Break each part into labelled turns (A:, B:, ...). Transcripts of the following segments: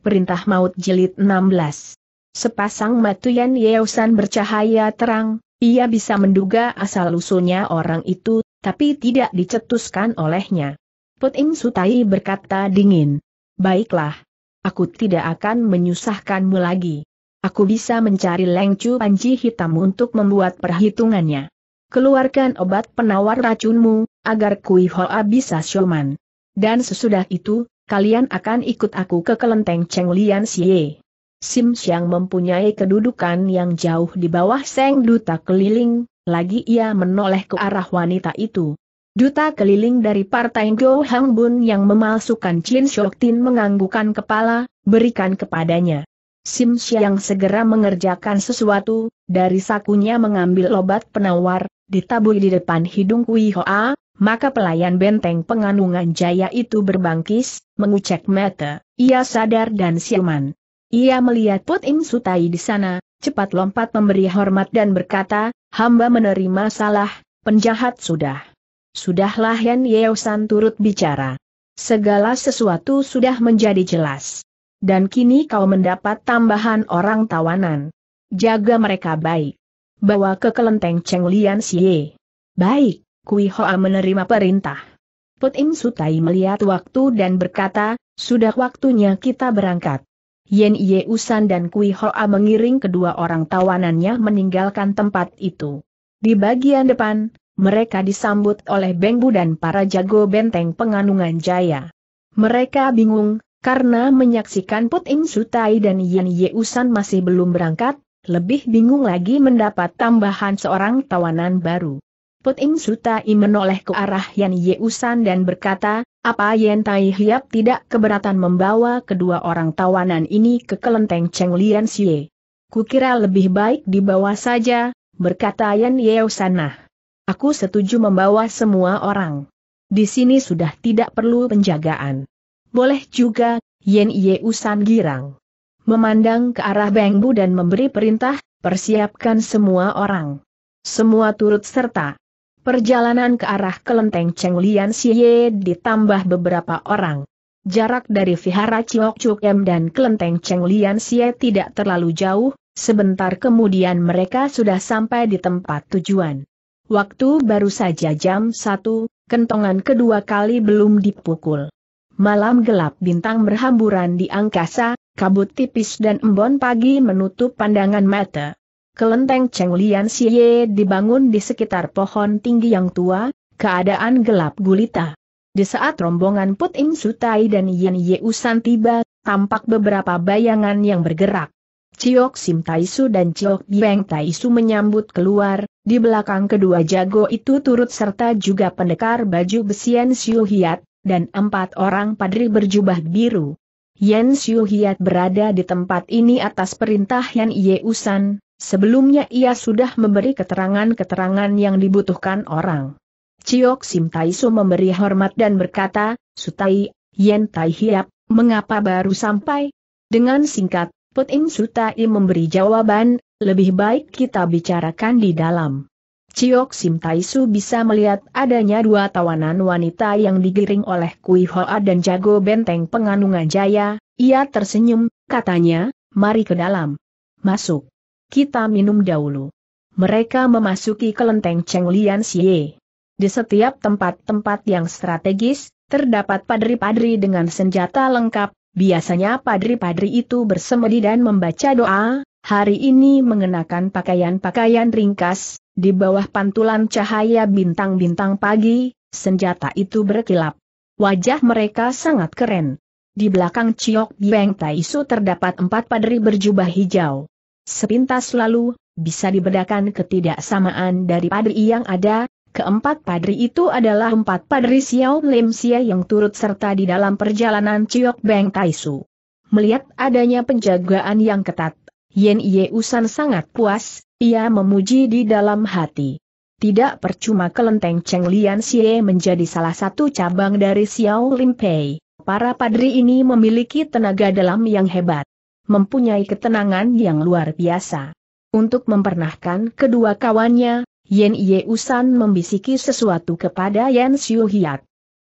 A: Perintah Maut Jilid 16 Sepasang Matuyan Yeosan bercahaya terang, ia bisa menduga asal-usulnya orang itu, tapi tidak dicetuskan olehnya. Puting Sutai berkata dingin, Baiklah, aku tidak akan menyusahkanmu lagi. Aku bisa mencari lengcu panci hitam untuk membuat perhitungannya. Keluarkan obat penawar racunmu, agar Kui Hoa bisa syoman. Dan sesudah itu, kalian akan ikut aku ke kelenteng Cheng Lian Xie. Sim Xiang mempunyai kedudukan yang jauh di bawah Seng Duta Keliling, lagi ia menoleh ke arah wanita itu. Duta keliling dari partai Go Hang Bun yang memalsukan Chin Shok Tin menganggukan kepala, berikan kepadanya. Sim Xiang segera mengerjakan sesuatu, dari sakunya mengambil obat penawar, ditabui di depan hidung Kui Hoa, maka pelayan benteng penganungan jaya itu berbangkis, mengucek mata, ia sadar dan siuman. Ia melihat Put Im Sutai di sana, cepat lompat memberi hormat dan berkata, hamba menerima salah, penjahat sudah. Sudahlah Yan Yeosan turut bicara. Segala sesuatu sudah menjadi jelas. Dan kini kau mendapat tambahan orang tawanan. Jaga mereka baik. Bawa ke kelenteng Cheng Lian Baik. Kui Hoa menerima perintah. Put Im Sutai melihat waktu dan berkata, sudah waktunya kita berangkat. Yen Ye Usan dan Kui Hoa mengiring kedua orang tawanannya meninggalkan tempat itu. Di bagian depan, mereka disambut oleh Beng Bu dan para jago benteng penganungan jaya. Mereka bingung, karena menyaksikan Put Im Sutai dan Yen Ye Usan masih belum berangkat, lebih bingung lagi mendapat tambahan seorang tawanan baru. Puting Sutai menoleh ke arah Yan Yeusan dan berkata, apa Yan Tai Hiap tidak keberatan membawa kedua orang tawanan ini ke kelenteng Cheng Lian Xie. Kukira lebih baik dibawa saja, berkata Yan Yeusan nah. Aku setuju membawa semua orang. Di sini sudah tidak perlu penjagaan. Boleh juga, Yan Yeusan girang. Memandang ke arah Bengbu dan memberi perintah, persiapkan semua orang. Semua turut serta. Perjalanan ke arah kelenteng Cheng Lian Xie ditambah beberapa orang. Jarak dari vihara Chiok M dan kelenteng Cheng Lian Xie tidak terlalu jauh, sebentar kemudian mereka sudah sampai di tempat tujuan. Waktu baru saja jam 1, kentongan kedua kali belum dipukul. Malam gelap bintang berhamburan di angkasa, kabut tipis dan embon pagi menutup pandangan mata. Kelenteng Cheng Lian Xie dibangun di sekitar pohon tinggi yang tua, keadaan gelap gulita. Di saat rombongan Put Im Sutai dan Yan Yeusan tiba, tampak beberapa bayangan yang bergerak. Ciok Sim Taisu dan Ciok Bieng Taisu menyambut keluar, di belakang kedua jago itu turut serta juga pendekar baju besian Siu Hiat, dan empat orang padri berjubah biru. Yan Siu Hiat berada di tempat ini atas perintah Yan Yeusan, Sebelumnya ia sudah memberi keterangan-keterangan yang dibutuhkan orang. Ciok Sim Taisu memberi hormat dan berkata, Sutai, Yen Tai Hiap, mengapa baru sampai? Dengan singkat, Puting Sutai memberi jawaban, lebih baik kita bicarakan di dalam. Ciok Sim Taisu bisa melihat adanya dua tawanan wanita yang digiring oleh Kui Hoa dan Jago Benteng Penganungan Jaya, ia tersenyum, katanya, mari ke dalam. Masuk. Kita minum dahulu. Mereka memasuki kelenteng Cheng Lian Xie. Di setiap tempat-tempat yang strategis, terdapat padri-padri dengan senjata lengkap, biasanya padri-padri itu bersemedi dan membaca doa, hari ini mengenakan pakaian-pakaian ringkas, di bawah pantulan cahaya bintang-bintang pagi, senjata itu berkilap. Wajah mereka sangat keren. Di belakang Ciok Bieng Taisu terdapat empat padri berjubah hijau. Sepintas lalu, bisa dibedakan ketidaksamaan dari padri yang ada, keempat padri itu adalah empat padri Xiao Lim Xia yang turut serta di dalam perjalanan Ciok Beng Taisu. Melihat adanya penjagaan yang ketat, Yen Usan sangat puas, ia memuji di dalam hati. Tidak percuma kelenteng Cheng Lian Xie menjadi salah satu cabang dari Xiao Lim Pei. Para padri ini memiliki tenaga dalam yang hebat mempunyai ketenangan yang luar biasa. Untuk mempernahkan kedua kawannya, Yen Yeusan membisiki sesuatu kepada Hiat.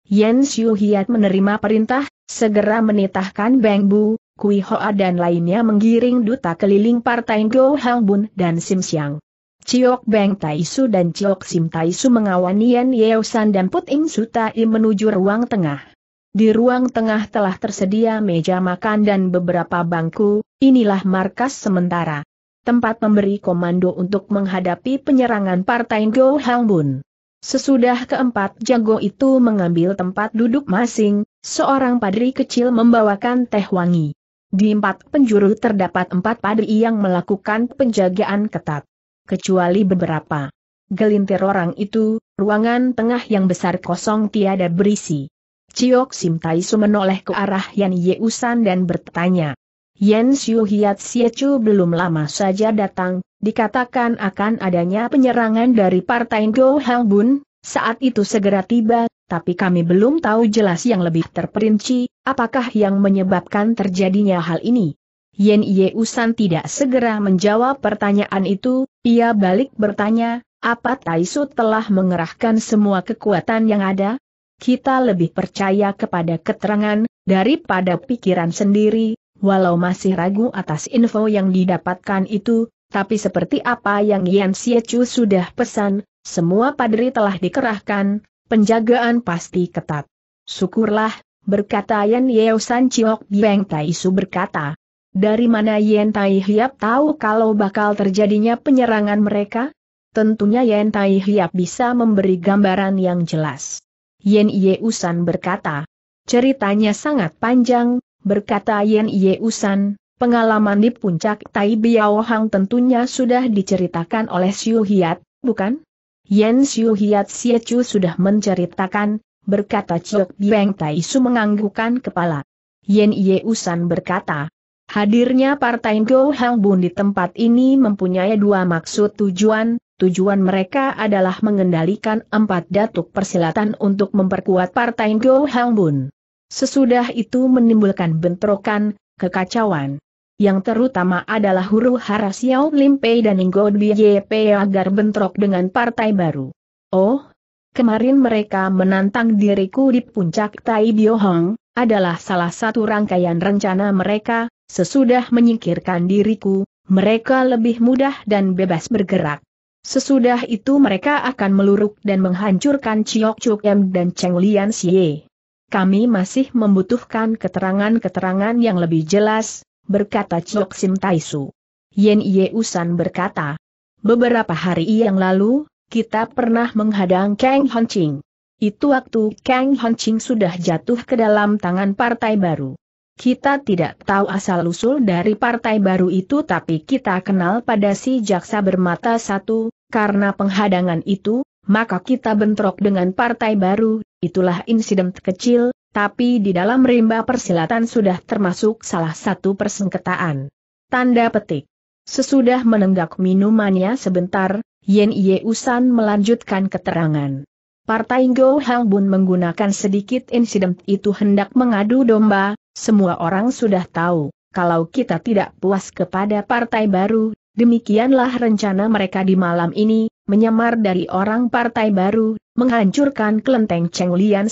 A: Yen Xiu Hiat menerima perintah, segera menitahkan Beng Bu, Kui Hoa dan lainnya menggiring duta keliling partai Go Hangbun dan Sim Siang. Ciok Beng Taisu dan Ciok Sim Taisu mengawani Ye Usan dan Put Im Tai menuju ruang tengah. Di ruang tengah telah tersedia meja makan dan beberapa bangku, inilah markas sementara. Tempat memberi komando untuk menghadapi penyerangan Partai Go Hangbun. Sesudah keempat jago itu mengambil tempat duduk masing, seorang padri kecil membawakan teh wangi. Di empat penjuru terdapat empat padri yang melakukan penjagaan ketat. Kecuali beberapa gelintir orang itu, ruangan tengah yang besar kosong tiada berisi. Chiok Sim Tai Su menoleh ke arah Yan Yeusan dan bertanya. Yan Xiu Hiat Chu belum lama saja datang, dikatakan akan adanya penyerangan dari Partai Go Hang Bun, saat itu segera tiba, tapi kami belum tahu jelas yang lebih terperinci, apakah yang menyebabkan terjadinya hal ini. Yen Yeusan tidak segera menjawab pertanyaan itu, ia balik bertanya, apa Su telah mengerahkan semua kekuatan yang ada? kita lebih percaya kepada keterangan, daripada pikiran sendiri, walau masih ragu atas info yang didapatkan itu, tapi seperti apa yang Yan Siechu sudah pesan, semua padri telah dikerahkan, penjagaan pasti ketat. Syukurlah, berkata Yan Yeo San Chiok Bieng Tai Su berkata. Dari mana Yan Tai Hiap tahu kalau bakal terjadinya penyerangan mereka? Tentunya Yan Tai Hiap bisa memberi gambaran yang jelas. Yen Usan berkata. Ceritanya sangat panjang, berkata Yen Usan, pengalaman di puncak Tai Biao Hang tentunya sudah diceritakan oleh Xiu Hiat, bukan? Yen Xiu Hiat Xie Chu sudah menceritakan, berkata Chok Bieng Tai Su menganggukkan kepala. Yen Usan berkata, hadirnya Partai Go Hang Bun di tempat ini mempunyai dua maksud tujuan, tujuan mereka adalah mengendalikan empat datuk persilatan untuk memperkuat partai Go Hang Bun. Sesudah itu menimbulkan bentrokan, kekacauan. Yang terutama adalah huru hara Xiao Lim Pei dan Ngo Yp agar bentrok dengan partai baru. Oh, kemarin mereka menantang diriku di puncak Tai Hong adalah salah satu rangkaian rencana mereka, sesudah menyingkirkan diriku, mereka lebih mudah dan bebas bergerak. Sesudah itu mereka akan meluruk dan menghancurkan Chiok M dan Cheng Lian Xie. Kami masih membutuhkan keterangan-keterangan yang lebih jelas, berkata Chiok Sim Taisu. Yen Ye Usan berkata, beberapa hari yang lalu, kita pernah menghadang Kang Hon Ching. Itu waktu Kang Hon Ching sudah jatuh ke dalam tangan partai baru. Kita tidak tahu asal-usul dari partai baru itu tapi kita kenal pada si jaksa bermata satu, karena penghadangan itu, maka kita bentrok dengan partai baru, itulah insiden kecil, tapi di dalam rimba persilatan sudah termasuk salah satu persengketaan. Tanda petik. Sesudah menenggak minumannya sebentar, Yen Ye Yeusan melanjutkan keterangan. Partai Go Hang Bun menggunakan sedikit insiden itu hendak mengadu domba, semua orang sudah tahu, kalau kita tidak puas kepada partai baru, demikianlah rencana mereka di malam ini, menyamar dari orang partai baru, menghancurkan kelenteng Cheng Lian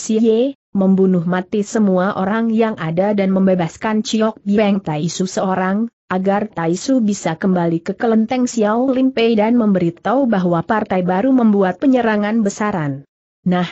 A: membunuh mati semua orang yang ada dan membebaskan Chiok Bieng Taisu seorang, agar Taisu bisa kembali ke kelenteng Xiao Lin Pei dan memberitahu bahwa partai baru membuat penyerangan besaran. Nah,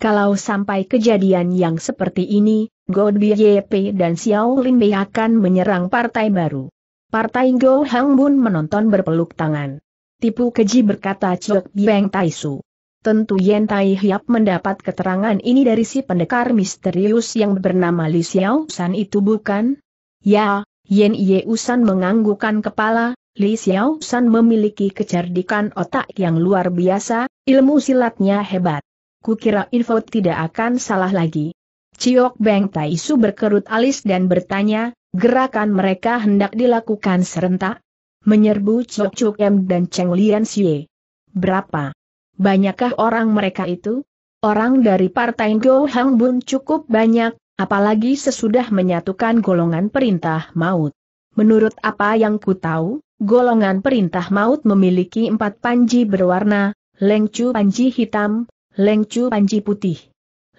A: kalau sampai kejadian yang seperti ini, Godby YP dan Xiao Lin Bei akan menyerang partai baru. Partai Go Hang Bun menonton berpeluk tangan. Tipu keji berkata Chok Tai Taisu. Tentu Yen Tai Hiap mendapat keterangan ini dari si pendekar misterius yang bernama Li Xiao San itu bukan? Ya, Yen Ye Usan menganggukan kepala, Li Xiao San memiliki kecerdikan otak yang luar biasa, ilmu silatnya hebat. Kukira info tidak akan salah lagi. Ciok Beng Taisu berkerut alis dan bertanya, gerakan mereka hendak dilakukan serentak? Menyerbu Ciok Chuk M dan Cheng Lian Xie. Berapa? Banyakkah orang mereka itu? Orang dari Partai Go Hang Bun cukup banyak, apalagi sesudah menyatukan golongan perintah maut. Menurut apa yang ku tahu, golongan perintah maut memiliki empat panji berwarna, lengcu panji hitam, lengcu panji putih,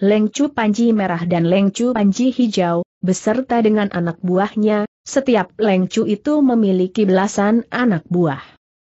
A: Lengcu Panji merah dan Lengcu Panji hijau, beserta dengan anak buahnya, setiap Lengcu itu memiliki belasan anak buah.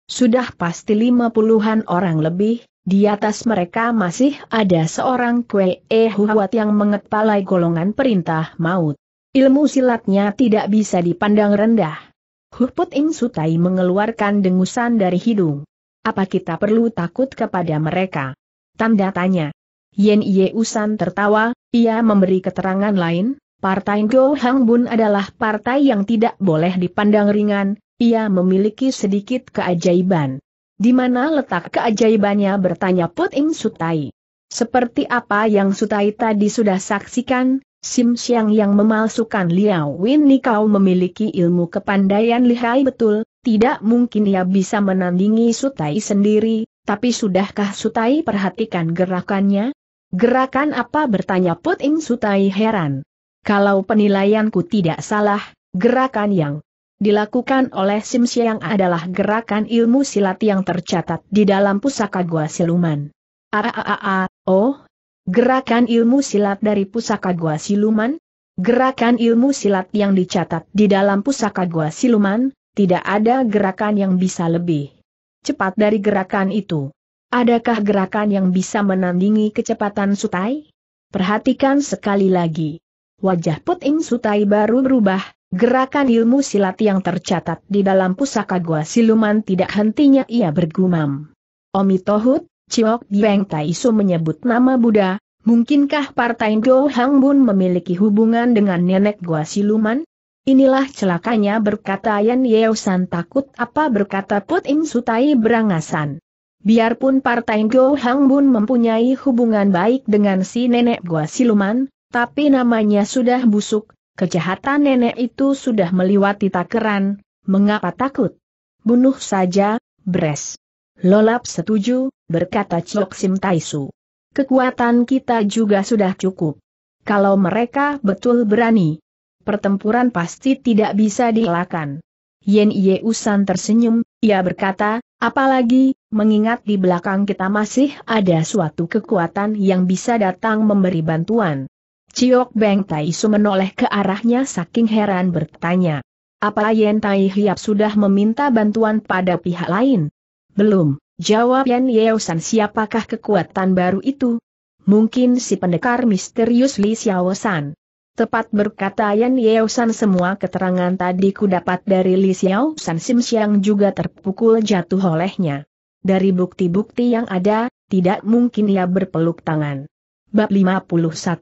A: Sudah pasti lima puluhan orang lebih, di atas mereka masih ada seorang Kue E Huawat yang mengepalai golongan perintah maut. Ilmu silatnya tidak bisa dipandang rendah. Huput Ing Sutai mengeluarkan dengusan dari hidung. Apa kita perlu takut kepada mereka? Tanda tanya. Yen Yeusan tertawa, ia memberi keterangan lain, Partai Go Hang Bun adalah partai yang tidak boleh dipandang ringan, ia memiliki sedikit keajaiban. Di mana letak keajaibannya bertanya Put Ing Sutai. Seperti apa yang Sutai tadi sudah saksikan, Sim Xiang yang memalsukan Liao Win Nikau memiliki ilmu kepandaian lihai betul, tidak mungkin ia bisa menandingi Sutai sendiri, tapi sudahkah Sutai perhatikan gerakannya? Gerakan apa bertanya Puting Sutai heran. Kalau penilaianku tidak salah, gerakan yang dilakukan oleh Sim Siang adalah gerakan ilmu silat yang tercatat di dalam pusaka gua siluman. Aaaa, oh, gerakan ilmu silat dari pusaka gua siluman? Gerakan ilmu silat yang dicatat di dalam pusaka gua siluman, tidak ada gerakan yang bisa lebih cepat dari gerakan itu. Adakah gerakan yang bisa menandingi kecepatan Sutai? Perhatikan sekali lagi. Wajah Puting Sutai baru berubah, gerakan ilmu silat yang tercatat di dalam pusaka gua siluman tidak hentinya ia bergumam. Omi Tohut, Ciok Dieng Taisu menyebut nama Buddha, mungkinkah Partai Do Hang Bun memiliki hubungan dengan nenek gua siluman? Inilah celakanya berkata Yan Yeosan takut apa berkata Puting Sutai berangasan. Biarpun Partai Go Hang Bun mempunyai hubungan baik dengan si nenek gua siluman, tapi namanya sudah busuk, kejahatan nenek itu sudah meliwati takaran, mengapa takut? Bunuh saja, Bres. Lolap setuju, berkata Chok Sim Taisu. Kekuatan kita juga sudah cukup. Kalau mereka betul berani, pertempuran pasti tidak bisa dielakkan. Yen Ye Usan tersenyum, ia berkata, apalagi, mengingat di belakang kita masih ada suatu kekuatan yang bisa datang memberi bantuan. Ciok Beng Tai Su menoleh ke arahnya saking heran bertanya. Apa Yen Tai Hiap sudah meminta bantuan pada pihak lain? Belum, jawab Yen Yeosan siapakah kekuatan baru itu? Mungkin si pendekar misterius Li Xiaosan. Tepat berkata Yan Yeosan semua keterangan tadi ku dapat dari Li San Sim Siang juga terpukul jatuh olehnya dari bukti-bukti yang ada, tidak mungkin ia berpeluk tangan. Bab 51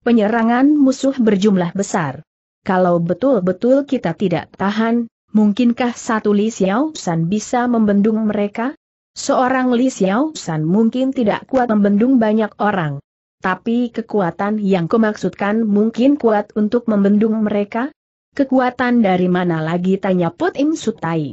A: Penyerangan musuh berjumlah besar. Kalau betul-betul kita tidak tahan, mungkinkah satu Li Xiao San bisa membendung mereka? Seorang Li Xiao San mungkin tidak kuat membendung banyak orang. Tapi kekuatan yang kumaksudkan mungkin kuat untuk membendung mereka? Kekuatan dari mana lagi tanya Put Im Sutai.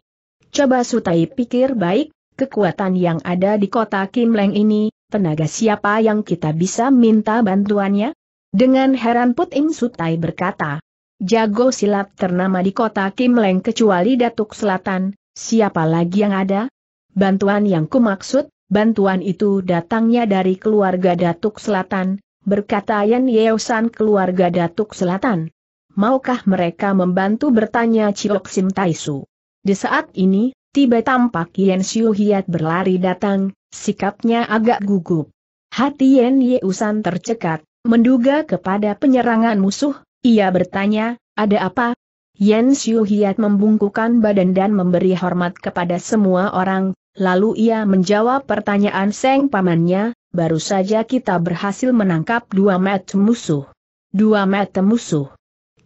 A: Coba Sutai pikir baik, Kekuatan yang ada di kota Kim Leng ini, tenaga siapa yang kita bisa minta bantuannya? Dengan heran Put Ing Sutai berkata, jago silat ternama di kota Kim Leng kecuali Datuk Selatan, siapa lagi yang ada? Bantuan yang kumaksud, bantuan itu datangnya dari keluarga Datuk Selatan, berkata Yan Yeosan keluarga Datuk Selatan. Maukah mereka membantu bertanya Ciok Sim Taisu? Di saat ini, Tiba tampak Yen Xiu Hiat berlari datang, sikapnya agak gugup. Hati Yen Yeusan tercekat, menduga kepada penyerangan musuh, ia bertanya, ada apa? Yen Xiu Hiat membungkukan badan dan memberi hormat kepada semua orang, lalu ia menjawab pertanyaan Seng Pamannya, baru saja kita berhasil menangkap dua mata musuh. Dua mata musuh.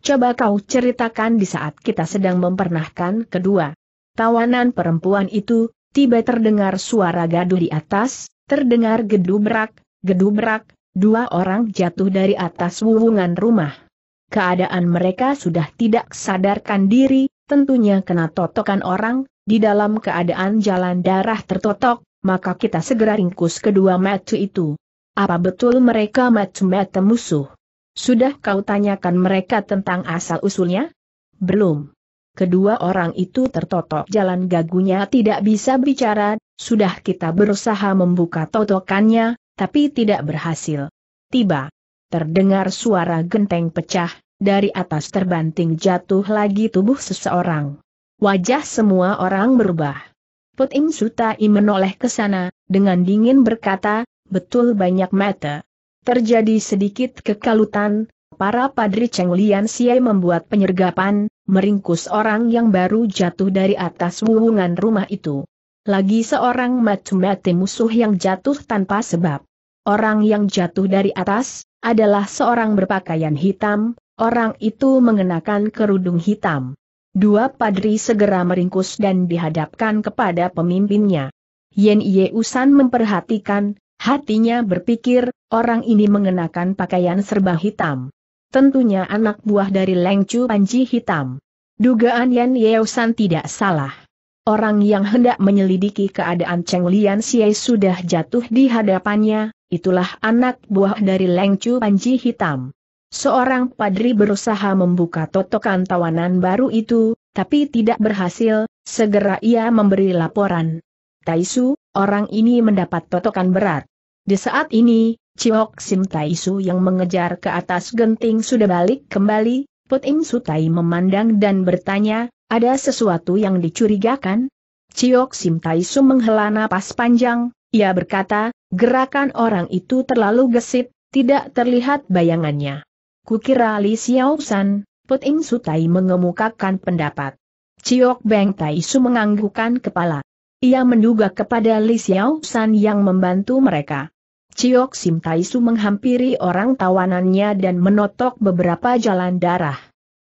A: Coba kau ceritakan di saat kita sedang mempernahkan kedua tawanan perempuan itu, tiba terdengar suara gaduh di atas, terdengar gedubrak, gedubrak, dua orang jatuh dari atas wuwungan rumah. Keadaan mereka sudah tidak sadarkan diri, tentunya kena totokan orang, di dalam keadaan jalan darah tertotok, maka kita segera ringkus kedua matu itu. Apa betul mereka matu-matu musuh? Sudah kau tanyakan mereka tentang asal-usulnya? Belum. Kedua orang itu tertotok jalan gagunya tidak bisa bicara, sudah kita berusaha membuka totokannya, tapi tidak berhasil. Tiba. Terdengar suara genteng pecah, dari atas terbanting jatuh lagi tubuh seseorang. Wajah semua orang berubah. Put Im Sutai menoleh ke sana, dengan dingin berkata, betul banyak mata. Terjadi sedikit kekalutan, para padri Cheng Lian Xie membuat penyergapan, meringkus orang yang baru jatuh dari atas wuhungan rumah itu. Lagi seorang mati-mati musuh yang jatuh tanpa sebab. Orang yang jatuh dari atas, adalah seorang berpakaian hitam, orang itu mengenakan kerudung hitam. Dua padri segera meringkus dan dihadapkan kepada pemimpinnya. Yen Ye Usan memperhatikan, hatinya berpikir, orang ini mengenakan pakaian serba hitam tentunya anak buah dari Lengcu Panji Hitam. Dugaan Yan Yeosan tidak salah. Orang yang hendak menyelidiki keadaan Cheng Lian Xie sudah jatuh di hadapannya, itulah anak buah dari Lengcu Panji Hitam. Seorang padri berusaha membuka totokan tawanan baru itu, tapi tidak berhasil, segera ia memberi laporan. Taisu, orang ini mendapat totokan berat. Di saat ini, Ciok Sim Tai Su yang mengejar ke atas genting sudah balik kembali, Put Im Su Tai memandang dan bertanya, ada sesuatu yang dicurigakan? Ciok Sim Tai Su menghela napas panjang, ia berkata, gerakan orang itu terlalu gesit, tidak terlihat bayangannya. Kukira Li Xiao San, Put Im Su Tai mengemukakan pendapat. Ciok Beng Tai Su menganggukkan kepala. Ia menduga kepada Li Xiao San yang membantu mereka. Ciok Sim Taisu menghampiri orang tawanannya dan menotok beberapa jalan darah.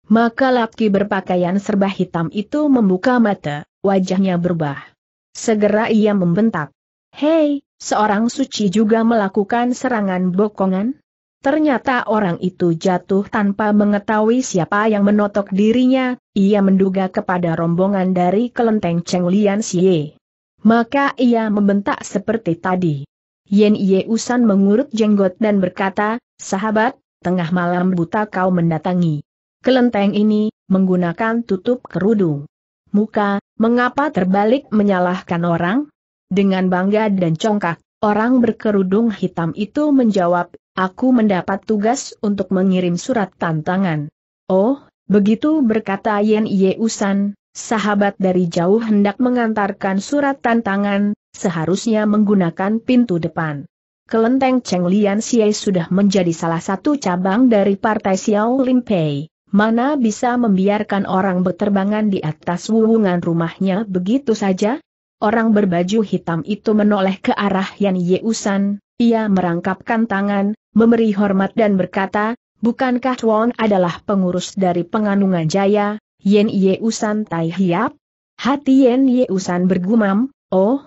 A: Maka laki berpakaian serba hitam itu membuka mata, wajahnya berubah. Segera ia membentak. Hei, seorang suci juga melakukan serangan bokongan? Ternyata orang itu jatuh tanpa mengetahui siapa yang menotok dirinya, ia menduga kepada rombongan dari kelenteng Cheng Lian Xie. Maka ia membentak seperti tadi. Yen Yeusan mengurut jenggot dan berkata, sahabat, tengah malam buta kau mendatangi. Kelenteng ini, menggunakan tutup kerudung. Muka, mengapa terbalik menyalahkan orang? Dengan bangga dan congkak, orang berkerudung hitam itu menjawab, aku mendapat tugas untuk mengirim surat tantangan. Oh, begitu berkata Yen Yeusan, sahabat dari jauh hendak mengantarkan surat tantangan, seharusnya menggunakan pintu depan. Kelenteng Cheng Lian Xie sudah menjadi salah satu cabang dari Partai Xiao Lim Pei. Mana bisa membiarkan orang berterbangan di atas wuwungan rumahnya begitu saja? Orang berbaju hitam itu menoleh ke arah Yan Yeusan, ia merangkapkan tangan, memberi hormat dan berkata, Bukankah Tuan adalah pengurus dari penganungan jaya, Yan Yeusan Tai Hiap? Hati Yan Yeusan bergumam, Oh,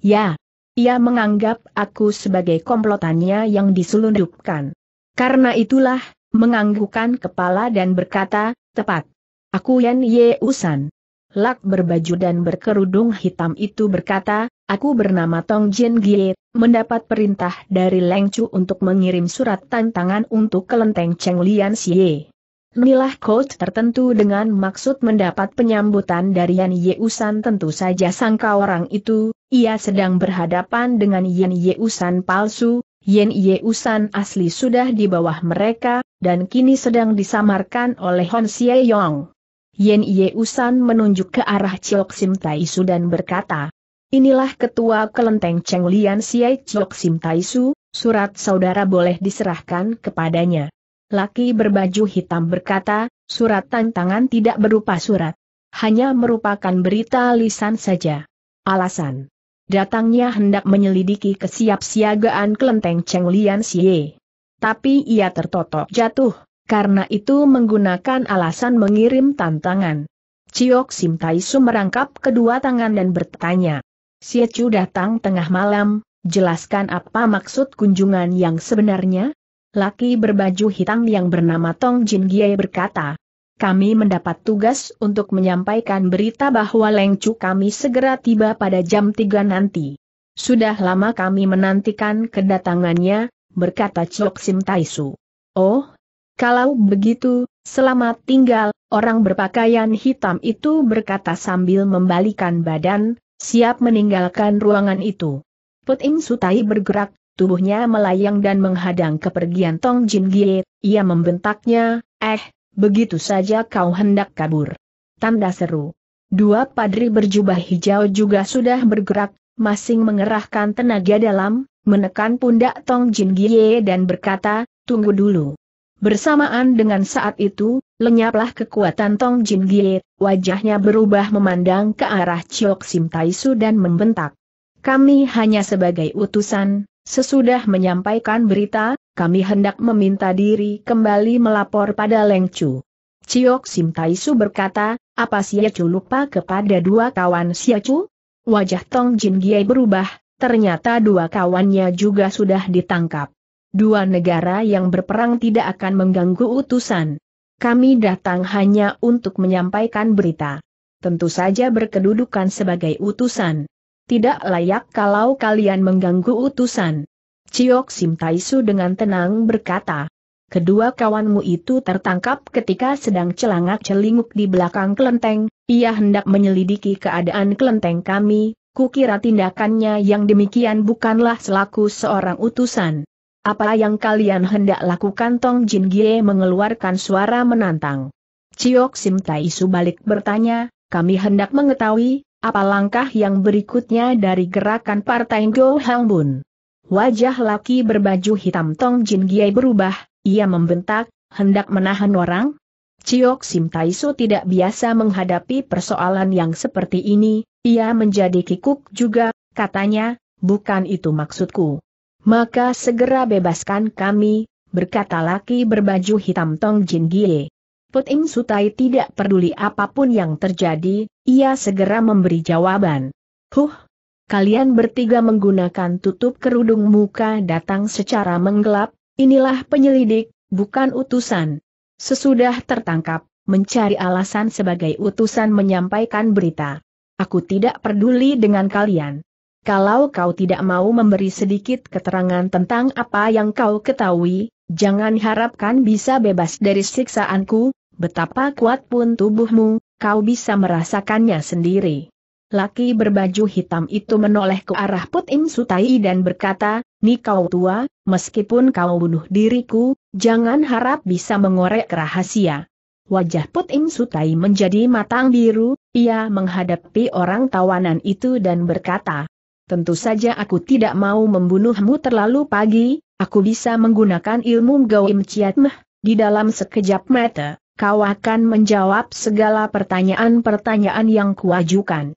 A: Ya. Ia menganggap aku sebagai komplotannya yang diselundupkan. Karena itulah, menganggukkan kepala dan berkata, tepat. Aku Yan Ye Usan. Lak berbaju dan berkerudung hitam itu berkata, aku bernama Tong Jin Gie, mendapat perintah dari Leng Chu untuk mengirim surat tantangan untuk kelenteng Cheng Lian Xie. Inilah coach tertentu dengan maksud mendapat penyambutan dari Yan Ye Usan tentu saja sangka orang itu, ia sedang berhadapan dengan Yen Yeusan palsu, Yen Yeusan asli sudah di bawah mereka, dan kini sedang disamarkan oleh Hon Xie Yong. Yen Yeusan menunjuk ke arah Chiok Sim Taisu dan berkata, Inilah ketua kelenteng Cheng Lian Xie Chiok Sim Taisu, surat saudara boleh diserahkan kepadanya. Laki berbaju hitam berkata, surat tantangan tidak berupa surat. Hanya merupakan berita lisan saja. Alasan Datangnya hendak menyelidiki kesiapsiagaan kelenteng Cheng Lian Xie. Tapi ia tertotok jatuh, karena itu menggunakan alasan mengirim tantangan. Ciok Sim Tai Su merangkap kedua tangan dan bertanya. Xie Chu datang tengah malam, jelaskan apa maksud kunjungan yang sebenarnya? Laki berbaju hitam yang bernama Tong Jin Gie berkata, kami mendapat tugas untuk menyampaikan berita bahwa Lengcu kami segera tiba pada jam 3 nanti. Sudah lama kami menantikan kedatangannya, berkata Chok Sim Taisu. Oh, kalau begitu, selamat tinggal, orang berpakaian hitam itu berkata sambil membalikan badan, siap meninggalkan ruangan itu. Put Im Sutai bergerak, tubuhnya melayang dan menghadang kepergian Tong Jin Gie, ia membentaknya, eh, begitu saja kau hendak kabur. Tanda seru. Dua padri berjubah hijau juga sudah bergerak, masing mengerahkan tenaga dalam, menekan pundak Tong Jin Gie dan berkata, tunggu dulu. Bersamaan dengan saat itu, lenyaplah kekuatan Tong Jin Gie, wajahnya berubah memandang ke arah Chiok Sim Taisu dan membentak. Kami hanya sebagai utusan, sesudah menyampaikan berita, kami hendak meminta diri kembali melapor pada Leng Chu. Ciok Sim Su berkata, apa Sia Chu lupa kepada dua kawan Sia Chu? Wajah Tong Jin Gye berubah, ternyata dua kawannya juga sudah ditangkap. Dua negara yang berperang tidak akan mengganggu utusan. Kami datang hanya untuk menyampaikan berita. Tentu saja berkedudukan sebagai utusan. Tidak layak kalau kalian mengganggu utusan. Ciok Sim Taisu dengan tenang berkata. Kedua kawanmu itu tertangkap ketika sedang celangak-celinguk di belakang kelenteng, ia hendak menyelidiki keadaan kelenteng kami, kukira tindakannya yang demikian bukanlah selaku seorang utusan. Apa yang kalian hendak lakukan Tong Jin Gie mengeluarkan suara menantang. Ciok Sim Taisu balik bertanya, kami hendak mengetahui, apa langkah yang berikutnya dari gerakan Partai Go Hang Bun. Wajah laki berbaju hitam Tong Jin Giai berubah, ia membentak, hendak menahan orang. Ciok Sim Taiso tidak biasa menghadapi persoalan yang seperti ini, ia menjadi kikuk juga, katanya, bukan itu maksudku. Maka segera bebaskan kami, berkata laki berbaju hitam Tong Jin Gie. Puting Sutai tidak peduli apapun yang terjadi, ia segera memberi jawaban. Huh, kalian bertiga menggunakan tutup kerudung muka datang secara menggelap, inilah penyelidik, bukan utusan. Sesudah tertangkap, mencari alasan sebagai utusan menyampaikan berita. Aku tidak peduli dengan kalian. Kalau kau tidak mau memberi sedikit keterangan tentang apa yang kau ketahui, jangan harapkan bisa bebas dari siksaanku, betapa kuat pun tubuhmu, kau bisa merasakannya sendiri. Laki berbaju hitam itu menoleh ke arah Put Sutai dan berkata, Ni kau tua, meskipun kau bunuh diriku, jangan harap bisa mengorek rahasia. Wajah Put Sutai menjadi matang biru, ia menghadapi orang tawanan itu dan berkata, Tentu saja aku tidak mau membunuhmu terlalu pagi, aku bisa menggunakan ilmu Gawim Chiat di dalam sekejap mata, kau akan menjawab segala pertanyaan-pertanyaan yang kuajukan.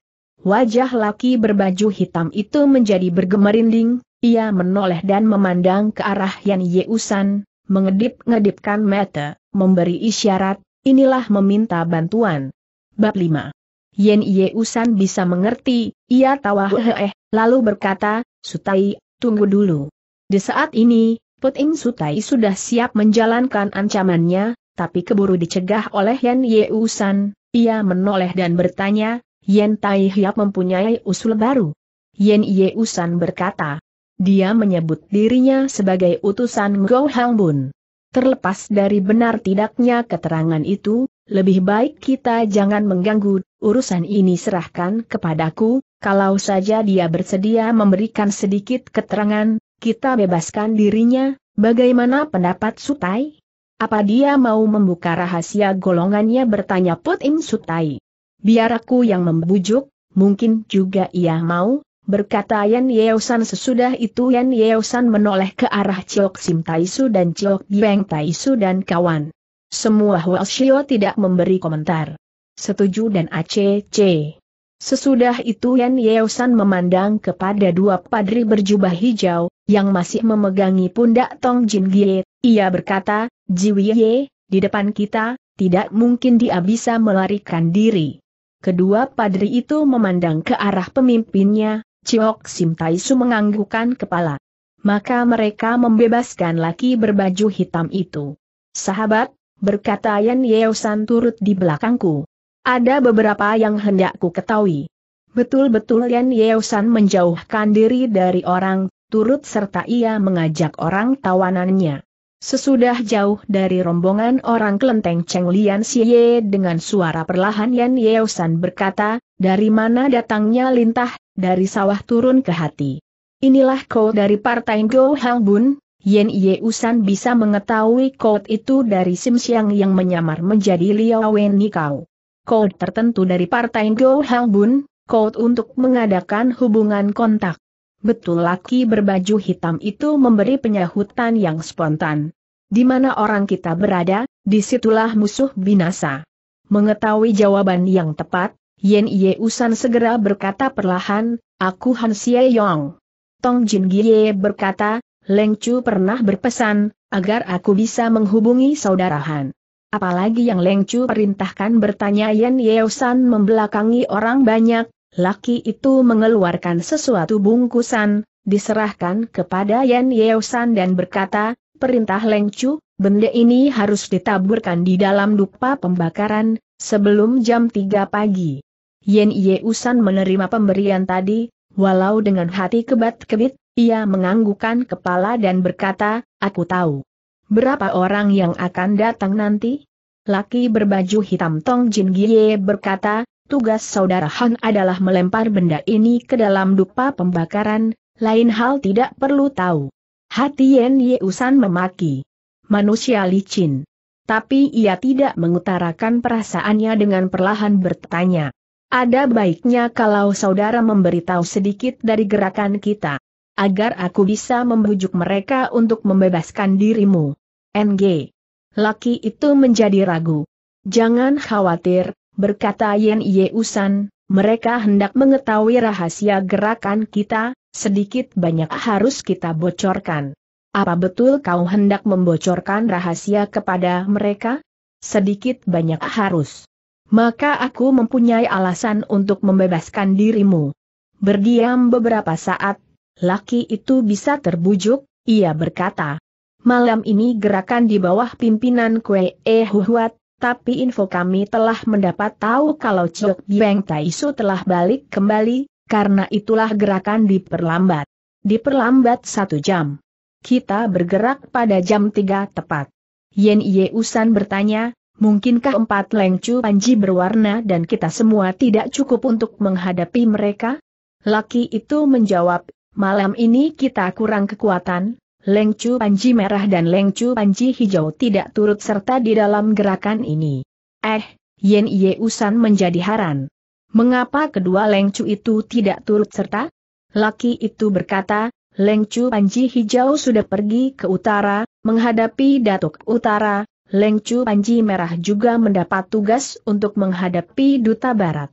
A: Wajah laki berbaju hitam itu menjadi bergemerinding, ia menoleh dan memandang ke arah Yan Yeusan, mengedip-ngedipkan mata, memberi isyarat, inilah meminta bantuan. Bab 5 Yan Yeusan bisa mengerti, ia tawa hehehe, lalu berkata, Sutai, tunggu dulu. Di saat ini, Puting Sutai sudah siap menjalankan ancamannya, tapi keburu dicegah oleh Yan Yeusan, ia menoleh dan bertanya, Yen Tai Hiap mempunyai usul baru. Yen Ye Usan berkata. Dia menyebut dirinya sebagai utusan Go Hang Bun. Terlepas dari benar tidaknya keterangan itu, lebih baik kita jangan mengganggu, urusan ini serahkan kepadaku, kalau saja dia bersedia memberikan sedikit keterangan, kita bebaskan dirinya, bagaimana pendapat Sutai? Apa dia mau membuka rahasia golongannya bertanya Put Sutai? Biar aku yang membujuk, mungkin juga ia mau, berkata Yan Yeosan sesudah itu Yan Yeosan menoleh ke arah Chok Sim Taisu dan Chok Gieng Taisu dan kawan. Semua Hwasyo tidak memberi komentar. Setuju dan ACC. Sesudah itu Yan Yeosan memandang kepada dua padri berjubah hijau, yang masih memegangi pundak Tong Jin Gie, ia berkata, Jiwi di depan kita, tidak mungkin dia bisa melarikan diri. Kedua padri itu memandang ke arah pemimpinnya, Ciok Sim Taisu menganggukkan kepala. Maka mereka membebaskan laki berbaju hitam itu. Sahabat, berkata Yan Yeosan turut di belakangku. Ada beberapa yang hendak ku ketahui. Betul-betul Yan Yeosan menjauhkan diri dari orang, turut serta ia mengajak orang tawanannya. Sesudah jauh dari rombongan orang kelenteng Cheng Lian Xie dengan suara perlahan Yan San berkata, dari mana datangnya lintah, dari sawah turun ke hati. Inilah kau dari partai Go Hang Bun, Yeo San bisa mengetahui kau itu dari Sim Siang yang menyamar menjadi Liao Wen Nikau. Kau tertentu dari partai Go Hang Bun, kode untuk mengadakan hubungan kontak. Betul laki berbaju hitam itu memberi penyahutan yang spontan. Di mana orang kita berada, disitulah musuh binasa. Mengetahui jawaban yang tepat, Yen Ye Usan segera berkata perlahan, aku Han Xie Yong. Tong Jin Gie berkata, Leng Chu pernah berpesan, agar aku bisa menghubungi saudara Han. Apalagi yang Leng Chu perintahkan bertanya Yen Ye Usan membelakangi orang banyak, Laki itu mengeluarkan sesuatu bungkusan, diserahkan kepada Yan Yeosan dan berkata, perintah Leng Chu, benda ini harus ditaburkan di dalam dupa pembakaran, sebelum jam 3 pagi. Yan Yeosan menerima pemberian tadi, walau dengan hati kebat-kebit, ia menganggukkan kepala dan berkata, aku tahu. Berapa orang yang akan datang nanti? Laki berbaju hitam Tong Jin Gie berkata, tugas saudara Han adalah melempar benda ini ke dalam dupa pembakaran, lain hal tidak perlu tahu. Hati Yen Ye Usan memaki. Manusia licin. Tapi ia tidak mengutarakan perasaannya dengan perlahan bertanya. Ada baiknya kalau saudara memberitahu sedikit dari gerakan kita. Agar aku bisa membujuk mereka untuk membebaskan dirimu. NG. Laki itu menjadi ragu. Jangan khawatir, berkata Yen Yeusan, mereka hendak mengetahui rahasia gerakan kita, sedikit banyak harus kita bocorkan. Apa betul kau hendak membocorkan rahasia kepada mereka? Sedikit banyak harus. Maka aku mempunyai alasan untuk membebaskan dirimu. Berdiam beberapa saat, laki itu bisa terbujuk, ia berkata. Malam ini gerakan di bawah pimpinan Kue E Huat, tapi info kami telah mendapat tahu kalau Chok Bieng Taisu telah balik kembali, karena itulah gerakan diperlambat. Diperlambat satu jam. Kita bergerak pada jam tiga tepat. Yen Yeusan bertanya, mungkinkah empat lengcu panji berwarna dan kita semua tidak cukup untuk menghadapi mereka? Laki itu menjawab, malam ini kita kurang kekuatan, Lengcu panji merah dan lengcu panji hijau tidak turut serta di dalam gerakan ini. Eh, Yen Ye Usan menjadi haran. Mengapa kedua lengcu itu tidak turut serta? Laki itu berkata, Lengcu Panji Hijau sudah pergi ke utara, menghadapi Datuk Utara, Lengcu Panji Merah juga mendapat tugas untuk menghadapi Duta Barat.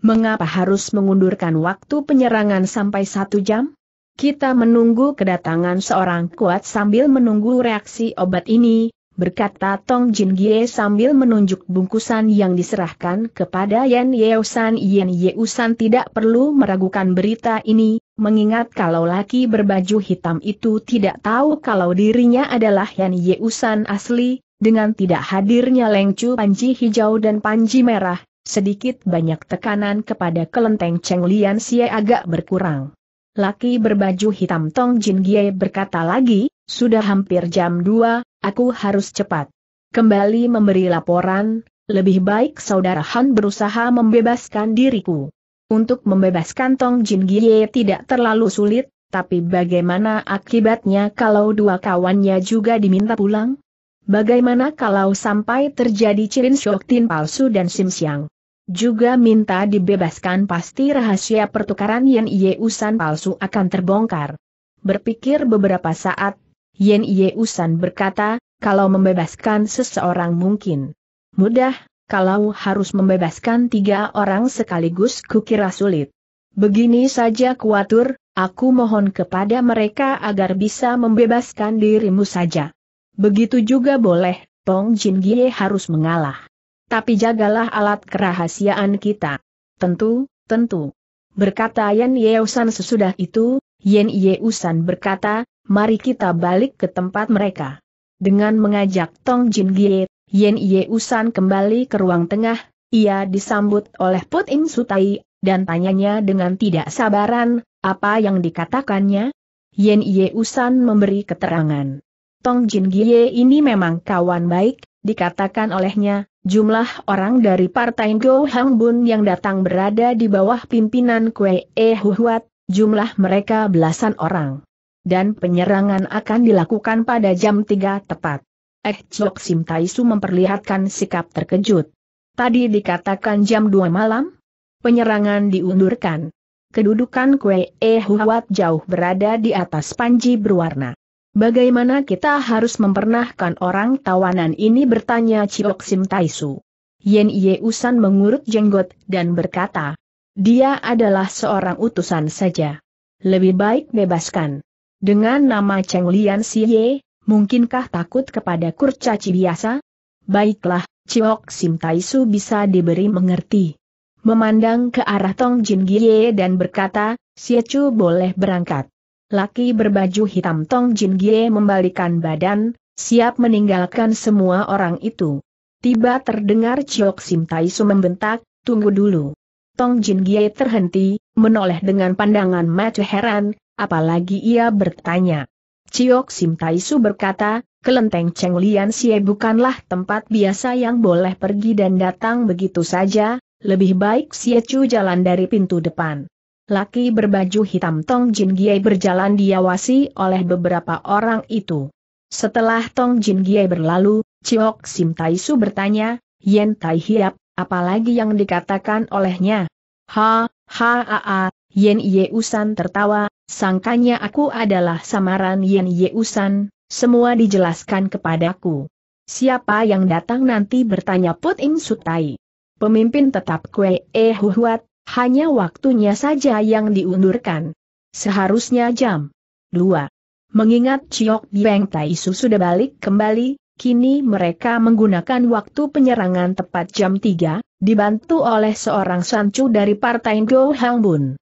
A: Mengapa harus mengundurkan waktu penyerangan sampai satu jam? Kita menunggu kedatangan seorang kuat sambil menunggu reaksi obat ini, berkata Tong Jin Gie sambil menunjuk bungkusan yang diserahkan kepada Yan Yeusan. Yan Yeusan tidak perlu meragukan berita ini, mengingat kalau laki berbaju hitam itu tidak tahu kalau dirinya adalah Yan Yeusan asli, dengan tidak hadirnya lengcu panji hijau dan panji merah, sedikit banyak tekanan kepada kelenteng Cheng Lian Xie agak berkurang. Laki berbaju hitam Tong Jin Gie berkata lagi, sudah hampir jam 2, aku harus cepat. Kembali memberi laporan, lebih baik saudara Han berusaha membebaskan diriku. Untuk membebaskan Tong Jin Gie tidak terlalu sulit, tapi bagaimana akibatnya kalau dua kawannya juga diminta pulang? Bagaimana kalau sampai terjadi Cirin syoktin palsu dan Sim Siang? Juga minta dibebaskan pasti rahasia pertukaran Yen Usan palsu akan terbongkar. Berpikir beberapa saat, Yen Usan berkata, kalau membebaskan seseorang mungkin mudah, kalau harus membebaskan tiga orang sekaligus kukira sulit. Begini saja kuatur, aku mohon kepada mereka agar bisa membebaskan dirimu saja. Begitu juga boleh, Tong Jin Gie harus mengalah. Tapi jagalah alat kerahasiaan kita. Tentu, tentu. Berkata Yan Yeusan sesudah itu, Yan Yeusan berkata, mari kita balik ke tempat mereka. Dengan mengajak Tong Jin Gie, Yan Yeusan kembali ke ruang tengah, ia disambut oleh Put In Sutai, dan tanyanya dengan tidak sabaran, apa yang dikatakannya? Yan Yeusan memberi keterangan. Tong Jin Gie ini memang kawan baik, dikatakan olehnya, Jumlah orang dari Partai Go Hang Bun yang datang berada di bawah pimpinan Kue E Huat, jumlah mereka belasan orang. Dan penyerangan akan dilakukan pada jam 3 tepat. Eh Chok Sim Taisu memperlihatkan sikap terkejut. Tadi dikatakan jam 2 malam? Penyerangan diundurkan. Kedudukan Kue E Huat jauh berada di atas panji berwarna. Bagaimana kita harus mempernahkan orang tawanan ini bertanya Ciok Sim Taisu. Yen Ye Usan mengurut jenggot dan berkata, dia adalah seorang utusan saja. Lebih baik bebaskan. Dengan nama Cheng Lian Si Ye, mungkinkah takut kepada kurcaci biasa? Baiklah, Ciok Sim Taisu bisa diberi mengerti. Memandang ke arah Tong Jin Gie dan berkata, Chu boleh berangkat. Laki berbaju hitam Tong Jin Gie membalikan badan, siap meninggalkan semua orang itu. Tiba terdengar Chiok Sim Tai Su membentak, tunggu dulu. Tong Jin Gie terhenti, menoleh dengan pandangan mata heran, apalagi ia bertanya. Chiok Sim Tai Su berkata, Kelenteng Cheng Lian Xie bukanlah tempat biasa yang boleh pergi dan datang begitu saja, lebih baik Xie Chu jalan dari pintu depan laki berbaju hitam Tong Jin Giai berjalan diawasi oleh beberapa orang itu. Setelah Tong Jin Giai berlalu, Ciok Sim Tai Su bertanya, Yen Tai Hiap, apalagi yang dikatakan olehnya? Ha, ha, ha, a Yen Usan tertawa, sangkanya aku adalah samaran Yen Usan. semua dijelaskan kepadaku. Siapa yang datang nanti bertanya Put Im Sutai. Pemimpin tetap Kue E Huat, hanya waktunya saja yang diundurkan. Seharusnya jam 2. Mengingat Chiok Bieng Taisu sudah balik kembali, kini mereka menggunakan waktu penyerangan tepat jam 3, dibantu oleh seorang sancu dari Partai Go Hang Bun.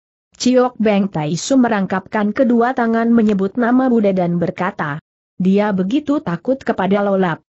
A: Chiok Beng Taisu merangkapkan kedua tangan menyebut nama Buddha dan berkata, dia begitu takut kepada lolap.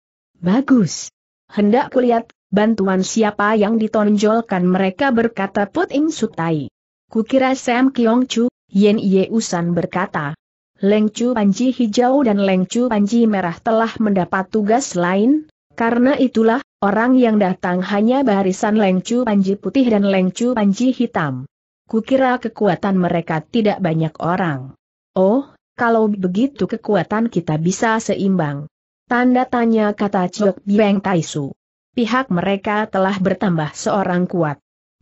A: Bagus. Hendak kulihat bantuan siapa yang ditonjolkan mereka berkata Put Ing Sutai. Kukira Sam Kiong Chu, Yen Ye Usan berkata. Leng Chu Panji Hijau dan Leng Chu Panji Merah telah mendapat tugas lain, karena itulah, orang yang datang hanya barisan Leng Chu Panji Putih dan Leng Chu Panji Hitam. Kukira kekuatan mereka tidak banyak orang. Oh, kalau begitu kekuatan kita bisa seimbang. Tanda tanya kata Ciok Bieng su pihak mereka telah bertambah seorang kuat.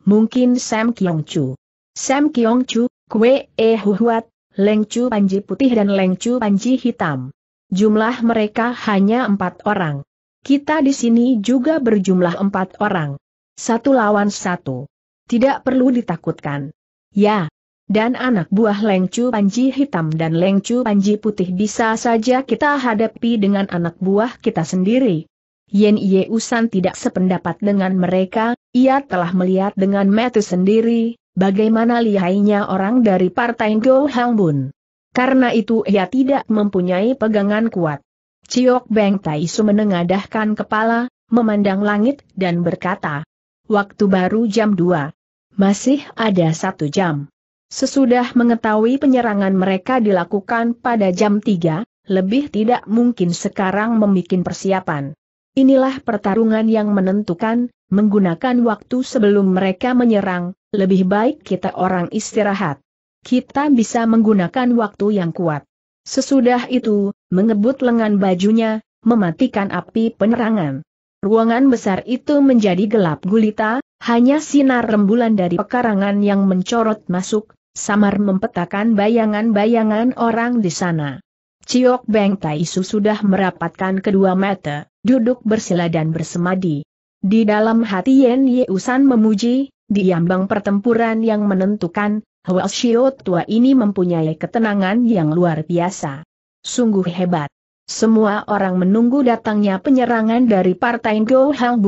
A: Mungkin Sam Kiong Chu. Sam Kiong Chu, Kwe E Huat, Leng Chu Panji Putih dan Leng Chu Panji Hitam. Jumlah mereka hanya empat orang. Kita di sini juga berjumlah empat orang. Satu lawan satu. Tidak perlu ditakutkan. Ya, dan anak buah Lengcu Panji Hitam dan Lengcu Panji Putih bisa saja kita hadapi dengan anak buah kita sendiri. Yen Ye Usan tidak sependapat dengan mereka, ia telah melihat dengan mata sendiri, bagaimana lihainya orang dari partai Go Hangbun. Karena itu ia tidak mempunyai pegangan kuat. Ciok Beng Taisu menengadahkan kepala, memandang langit dan berkata, Waktu baru jam 2. Masih ada satu jam. Sesudah mengetahui penyerangan mereka dilakukan pada jam 3, lebih tidak mungkin sekarang membuat persiapan. Inilah pertarungan yang menentukan, menggunakan waktu sebelum mereka menyerang, lebih baik kita orang istirahat. Kita bisa menggunakan waktu yang kuat. Sesudah itu, mengebut lengan bajunya, mematikan api penerangan. Ruangan besar itu menjadi gelap gulita, hanya sinar rembulan dari pekarangan yang mencorot masuk, samar mempetakan bayangan-bayangan orang di sana. Ciok Beng Taisu sudah merapatkan kedua mata duduk bersila dan bersemadi. Di dalam hati Yen Yeusan memuji, di ambang pertempuran yang menentukan, Hwa Shio tua ini mempunyai ketenangan yang luar biasa. Sungguh hebat. Semua orang menunggu datangnya penyerangan dari Partai Go Hang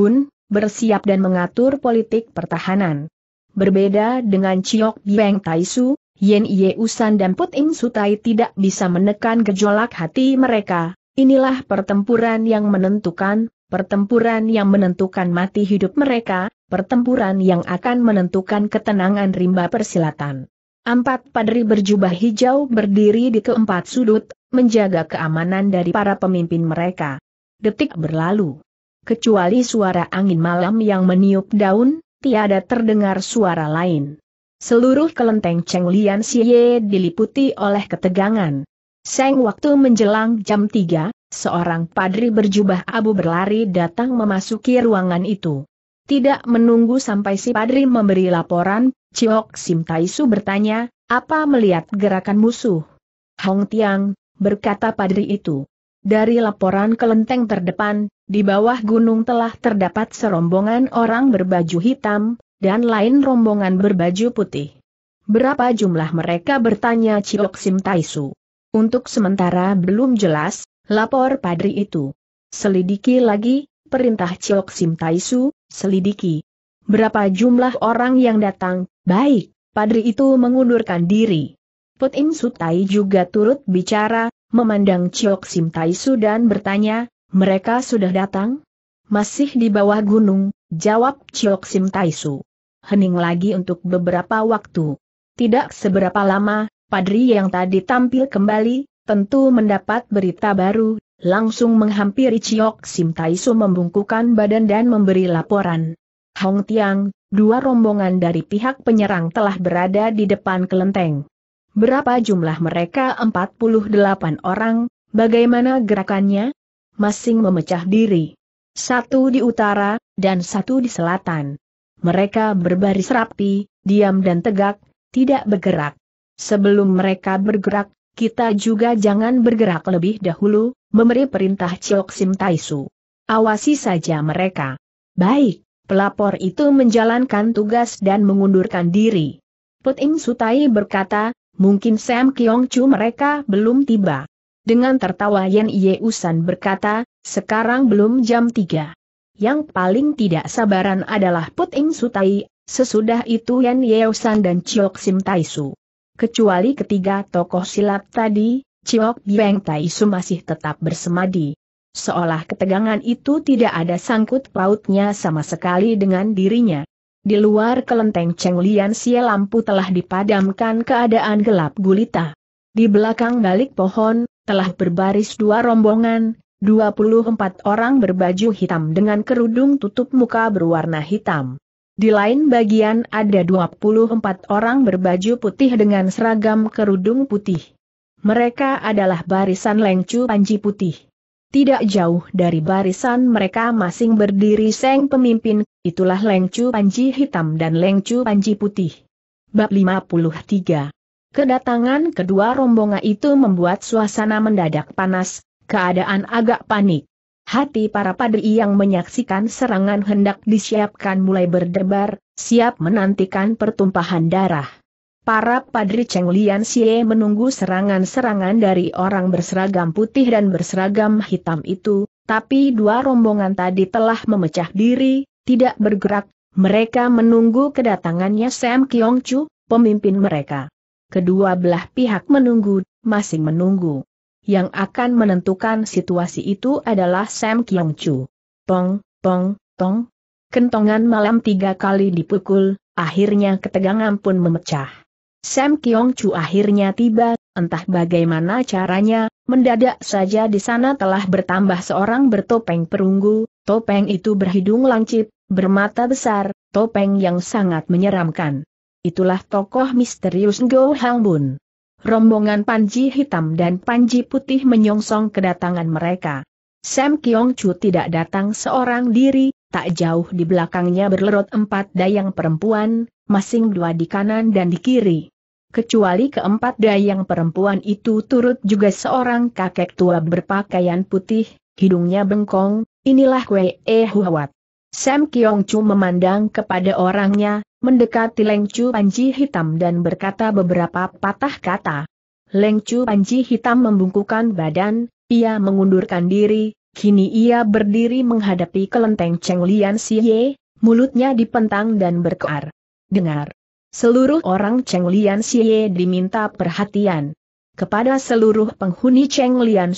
A: bersiap dan mengatur politik pertahanan. Berbeda dengan Chiok Bieng Taisu, Yen Usan dan Put Im Sutai tidak bisa menekan gejolak hati mereka, Inilah pertempuran yang menentukan, pertempuran yang menentukan mati hidup mereka, pertempuran yang akan menentukan ketenangan rimba persilatan. Empat padri berjubah hijau berdiri di keempat sudut, menjaga keamanan dari para pemimpin mereka. Detik berlalu. Kecuali suara angin malam yang meniup daun, tiada terdengar suara lain. Seluruh kelenteng Cheng Lian Xie diliputi oleh ketegangan. Seng waktu menjelang jam 3, seorang padri berjubah abu berlari datang memasuki ruangan itu. Tidak menunggu sampai si padri memberi laporan, Ciok Sim Taisu bertanya, apa melihat gerakan musuh? Hong Tiang, berkata padri itu. Dari laporan kelenteng terdepan, di bawah gunung telah terdapat serombongan orang berbaju hitam, dan lain rombongan berbaju putih. Berapa jumlah mereka bertanya Ciok Sim Taisu. Untuk sementara belum jelas, lapor padri itu. Selidiki lagi, perintah Ciok Sim Taisu, selidiki. Berapa jumlah orang yang datang, baik, padri itu mengundurkan diri. Put Im Sutai juga turut bicara, memandang Ciok Sim Taisu dan bertanya, mereka sudah datang? Masih di bawah gunung, jawab Ciok Sim Taisu. Hening lagi untuk beberapa waktu. Tidak seberapa lama, Padri yang tadi tampil kembali, tentu mendapat berita baru, langsung menghampiri Ciok Sim Taisu membungkukan badan dan memberi laporan. Hong Tiang, dua rombongan dari pihak penyerang telah berada di depan kelenteng. Berapa jumlah mereka 48 orang, bagaimana gerakannya? Masing memecah diri. Satu di utara, dan satu di selatan. Mereka berbaris rapi, diam dan tegak, tidak bergerak. Sebelum mereka bergerak, kita juga jangan bergerak lebih dahulu, memberi perintah Chok Sim Taisu. Awasi saja mereka. Baik, pelapor itu menjalankan tugas dan mengundurkan diri. Put Im Sutai berkata, mungkin Sam Kiong Chu mereka belum tiba. Dengan tertawa Yen Ye Usan berkata, sekarang belum jam 3. Yang paling tidak sabaran adalah Put Im Sutai, sesudah itu Yen Ye Usan dan Chok Sim Taisu kecuali ketiga tokoh silat tadi, Ciok Bieng Tai Su masih tetap bersemadi. Seolah ketegangan itu tidak ada sangkut pautnya sama sekali dengan dirinya. Di luar kelenteng Cheng Lian Xie lampu telah dipadamkan keadaan gelap gulita. Di belakang balik pohon, telah berbaris dua rombongan, 24 orang berbaju hitam dengan kerudung tutup muka berwarna hitam. Di lain bagian ada 24 orang berbaju putih dengan seragam kerudung putih. Mereka adalah barisan lengcu panji putih. Tidak jauh dari barisan mereka masing berdiri seng pemimpin, itulah lengcu panji hitam dan lengcu panji putih. Bab 53 Kedatangan kedua rombongan itu membuat suasana mendadak panas, keadaan agak panik. Hati para padri yang menyaksikan serangan hendak disiapkan mulai berdebar, siap menantikan pertumpahan darah. Para padri Cheng Lian Xie menunggu serangan-serangan dari orang berseragam putih dan berseragam hitam itu, tapi dua rombongan tadi telah memecah diri, tidak bergerak, mereka menunggu kedatangannya Sam Kiong Chu, pemimpin mereka. Kedua belah pihak menunggu, masing menunggu. Yang akan menentukan situasi itu adalah Sam Kiong Chu. Tong, tong, tong. Kentongan malam tiga kali dipukul, akhirnya ketegangan pun memecah. Sam Kiong Chu akhirnya tiba, entah bagaimana caranya, mendadak saja di sana telah bertambah seorang bertopeng perunggu, topeng itu berhidung lancip, bermata besar, topeng yang sangat menyeramkan. Itulah tokoh misterius Go Hang Bun rombongan Panji Hitam dan Panji Putih menyongsong kedatangan mereka. Sam Kiong Chu tidak datang seorang diri, tak jauh di belakangnya berlerot empat dayang perempuan, masing dua di kanan dan di kiri. Kecuali keempat dayang perempuan itu turut juga seorang kakek tua berpakaian putih, hidungnya bengkong, inilah Wei E Sam Kiong Chu memandang kepada orangnya, mendekati Lengcu Panji Hitam dan berkata beberapa patah kata. Lengcu Panji Hitam membungkukan badan, ia mengundurkan diri, kini ia berdiri menghadapi kelenteng Cheng Lian mulutnya dipentang dan berkear. Dengar. Seluruh orang Cheng Lian diminta perhatian. Kepada seluruh penghuni Cheng Lian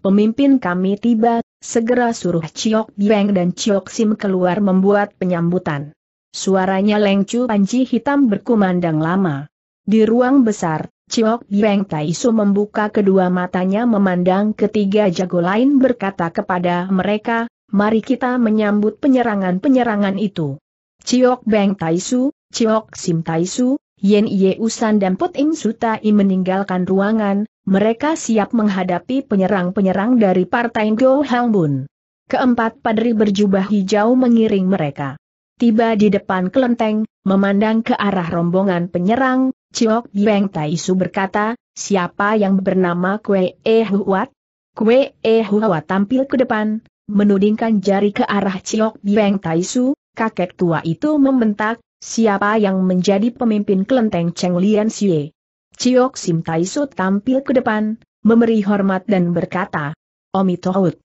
A: Pemimpin kami tiba, segera suruh Chiok Beng dan Chiok Sim keluar membuat penyambutan. Suaranya lengcu panci hitam berkumandang lama. Di ruang besar, Ciok Bieng Taisu membuka kedua matanya memandang ketiga jago lain berkata kepada mereka, mari kita menyambut penyerangan-penyerangan itu. Ciok Beng Taisu, Ciok Sim Taisu, Yen Ye Usan dan Put Ing Sutai meninggalkan ruangan, mereka siap menghadapi penyerang-penyerang dari Partai Go Hang Bun. Keempat padri berjubah hijau mengiring mereka tiba di depan kelenteng, memandang ke arah rombongan penyerang, Ciok Beng Taisu berkata, siapa yang bernama Kue E Huat? Kue E Huat tampil ke depan, menudingkan jari ke arah Ciok Beng Taisu, kakek tua itu membentak, siapa yang menjadi pemimpin kelenteng Cheng Lian Xie? Ciok Sim Taisu tampil ke depan, memberi hormat dan berkata, Omitohut.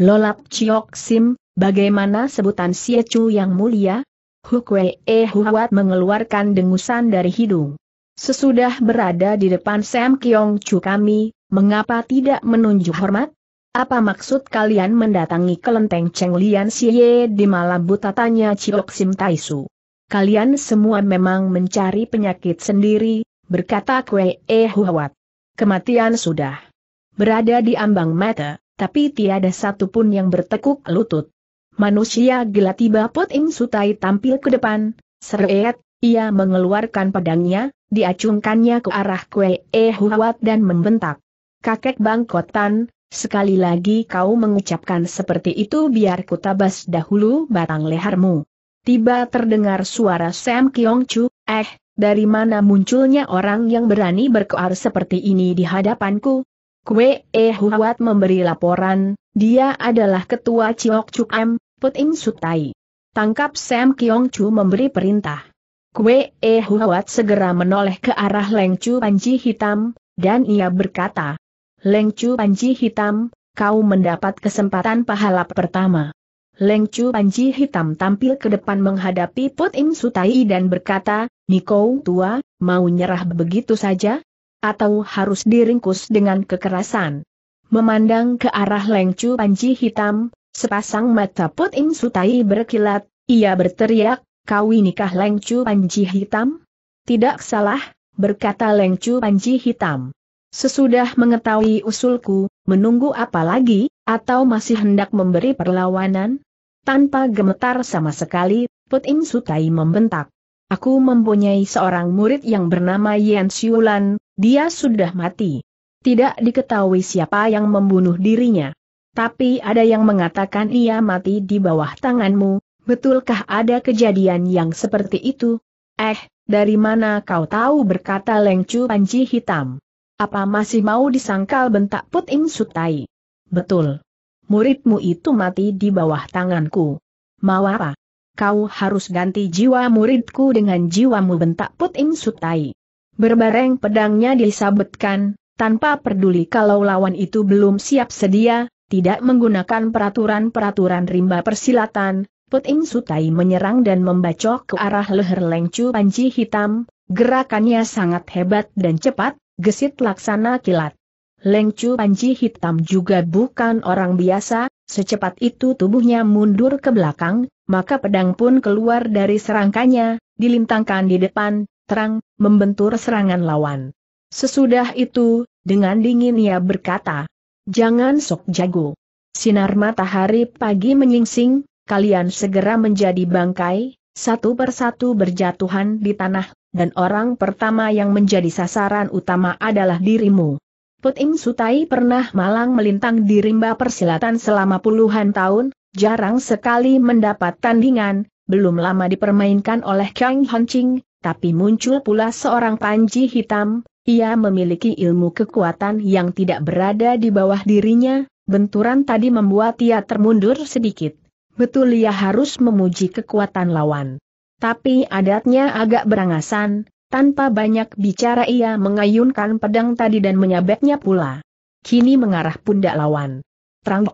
A: Lolap Ciok Sim, Bagaimana sebutan Siecu yang mulia? Hukwe e eh, huwat mengeluarkan dengusan dari hidung. Sesudah berada di depan Sam Kyong Chu kami, mengapa tidak menunjuk hormat? Apa maksud kalian mendatangi kelenteng Cheng Lian Xie di malam buta tanya Chiok Sim Taisu? Kalian semua memang mencari penyakit sendiri, berkata e eh, huwat. Kematian sudah berada di ambang mata, tapi tiada satupun yang bertekuk lutut. Manusia gila tiba Pot Ing Sutai tampil ke depan, seret, ia mengeluarkan pedangnya, diacungkannya ke arah Kue E Huat dan membentak. Kakek bangkotan, sekali lagi kau mengucapkan seperti itu biar ku tabas dahulu batang lehermu. Tiba terdengar suara Sam Kiong Chu, eh, dari mana munculnya orang yang berani berkoar seperti ini di hadapanku? Kue E Huat memberi laporan, dia adalah ketua Ciok Cuk M, Puting Sutai. Tangkap Sam Kiong Chu memberi perintah. Kue E Huawat segera menoleh ke arah Leng Chu Panji Hitam, dan ia berkata, Leng Chu Panji Hitam, kau mendapat kesempatan pahala pertama. Leng Chu Panji Hitam tampil ke depan menghadapi Put Sutai dan berkata, Niko tua, mau nyerah begitu saja? Atau harus diringkus dengan kekerasan? Memandang ke arah Leng Chu Panji Hitam, Sepasang mata Put Sutai berkilat, ia berteriak, kau nikah Lengcu Panji Hitam? Tidak salah, berkata Lengcu Panji Hitam. Sesudah mengetahui usulku, menunggu apa lagi, atau masih hendak memberi perlawanan? Tanpa gemetar sama sekali, Put Sutai membentak. Aku mempunyai seorang murid yang bernama Yan Siulan, dia sudah mati. Tidak diketahui siapa yang membunuh dirinya tapi ada yang mengatakan ia mati di bawah tanganmu, betulkah ada kejadian yang seperti itu? Eh, dari mana kau tahu berkata Lengcu Panji Hitam? Apa masih mau disangkal bentak Put Im Sutai? Betul. Muridmu itu mati di bawah tanganku. Mau apa? Kau harus ganti jiwa muridku dengan jiwamu bentak Put Im Sutai. Berbareng pedangnya disabetkan, tanpa peduli kalau lawan itu belum siap sedia, tidak menggunakan peraturan-peraturan rimba persilatan, Puting Sutai menyerang dan membacok ke arah leher Lengcu Panji Hitam, gerakannya sangat hebat dan cepat, gesit laksana kilat. Lengcu Panji Hitam juga bukan orang biasa, secepat itu tubuhnya mundur ke belakang, maka pedang pun keluar dari serangkanya, dilintangkan di depan, terang, membentur serangan lawan. Sesudah itu, dengan dingin ia berkata, Jangan sok jago. Sinar matahari pagi menyingsing, kalian segera menjadi bangkai, satu persatu berjatuhan di tanah, dan orang pertama yang menjadi sasaran utama adalah dirimu. Puting Sutai pernah malang melintang di rimba persilatan selama puluhan tahun, jarang sekali mendapat tandingan, belum lama dipermainkan oleh Kang Ching, tapi muncul pula seorang panji hitam, ia memiliki ilmu kekuatan yang tidak berada di bawah dirinya, benturan tadi membuat ia termundur sedikit. Betul ia harus memuji kekuatan lawan. Tapi adatnya agak berangasan, tanpa banyak bicara ia mengayunkan pedang tadi dan menyabetnya pula. Kini mengarah pundak lawan. Terang.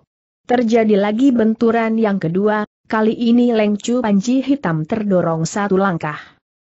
A: Terjadi lagi benturan yang kedua, kali ini lengcu panji hitam terdorong satu langkah.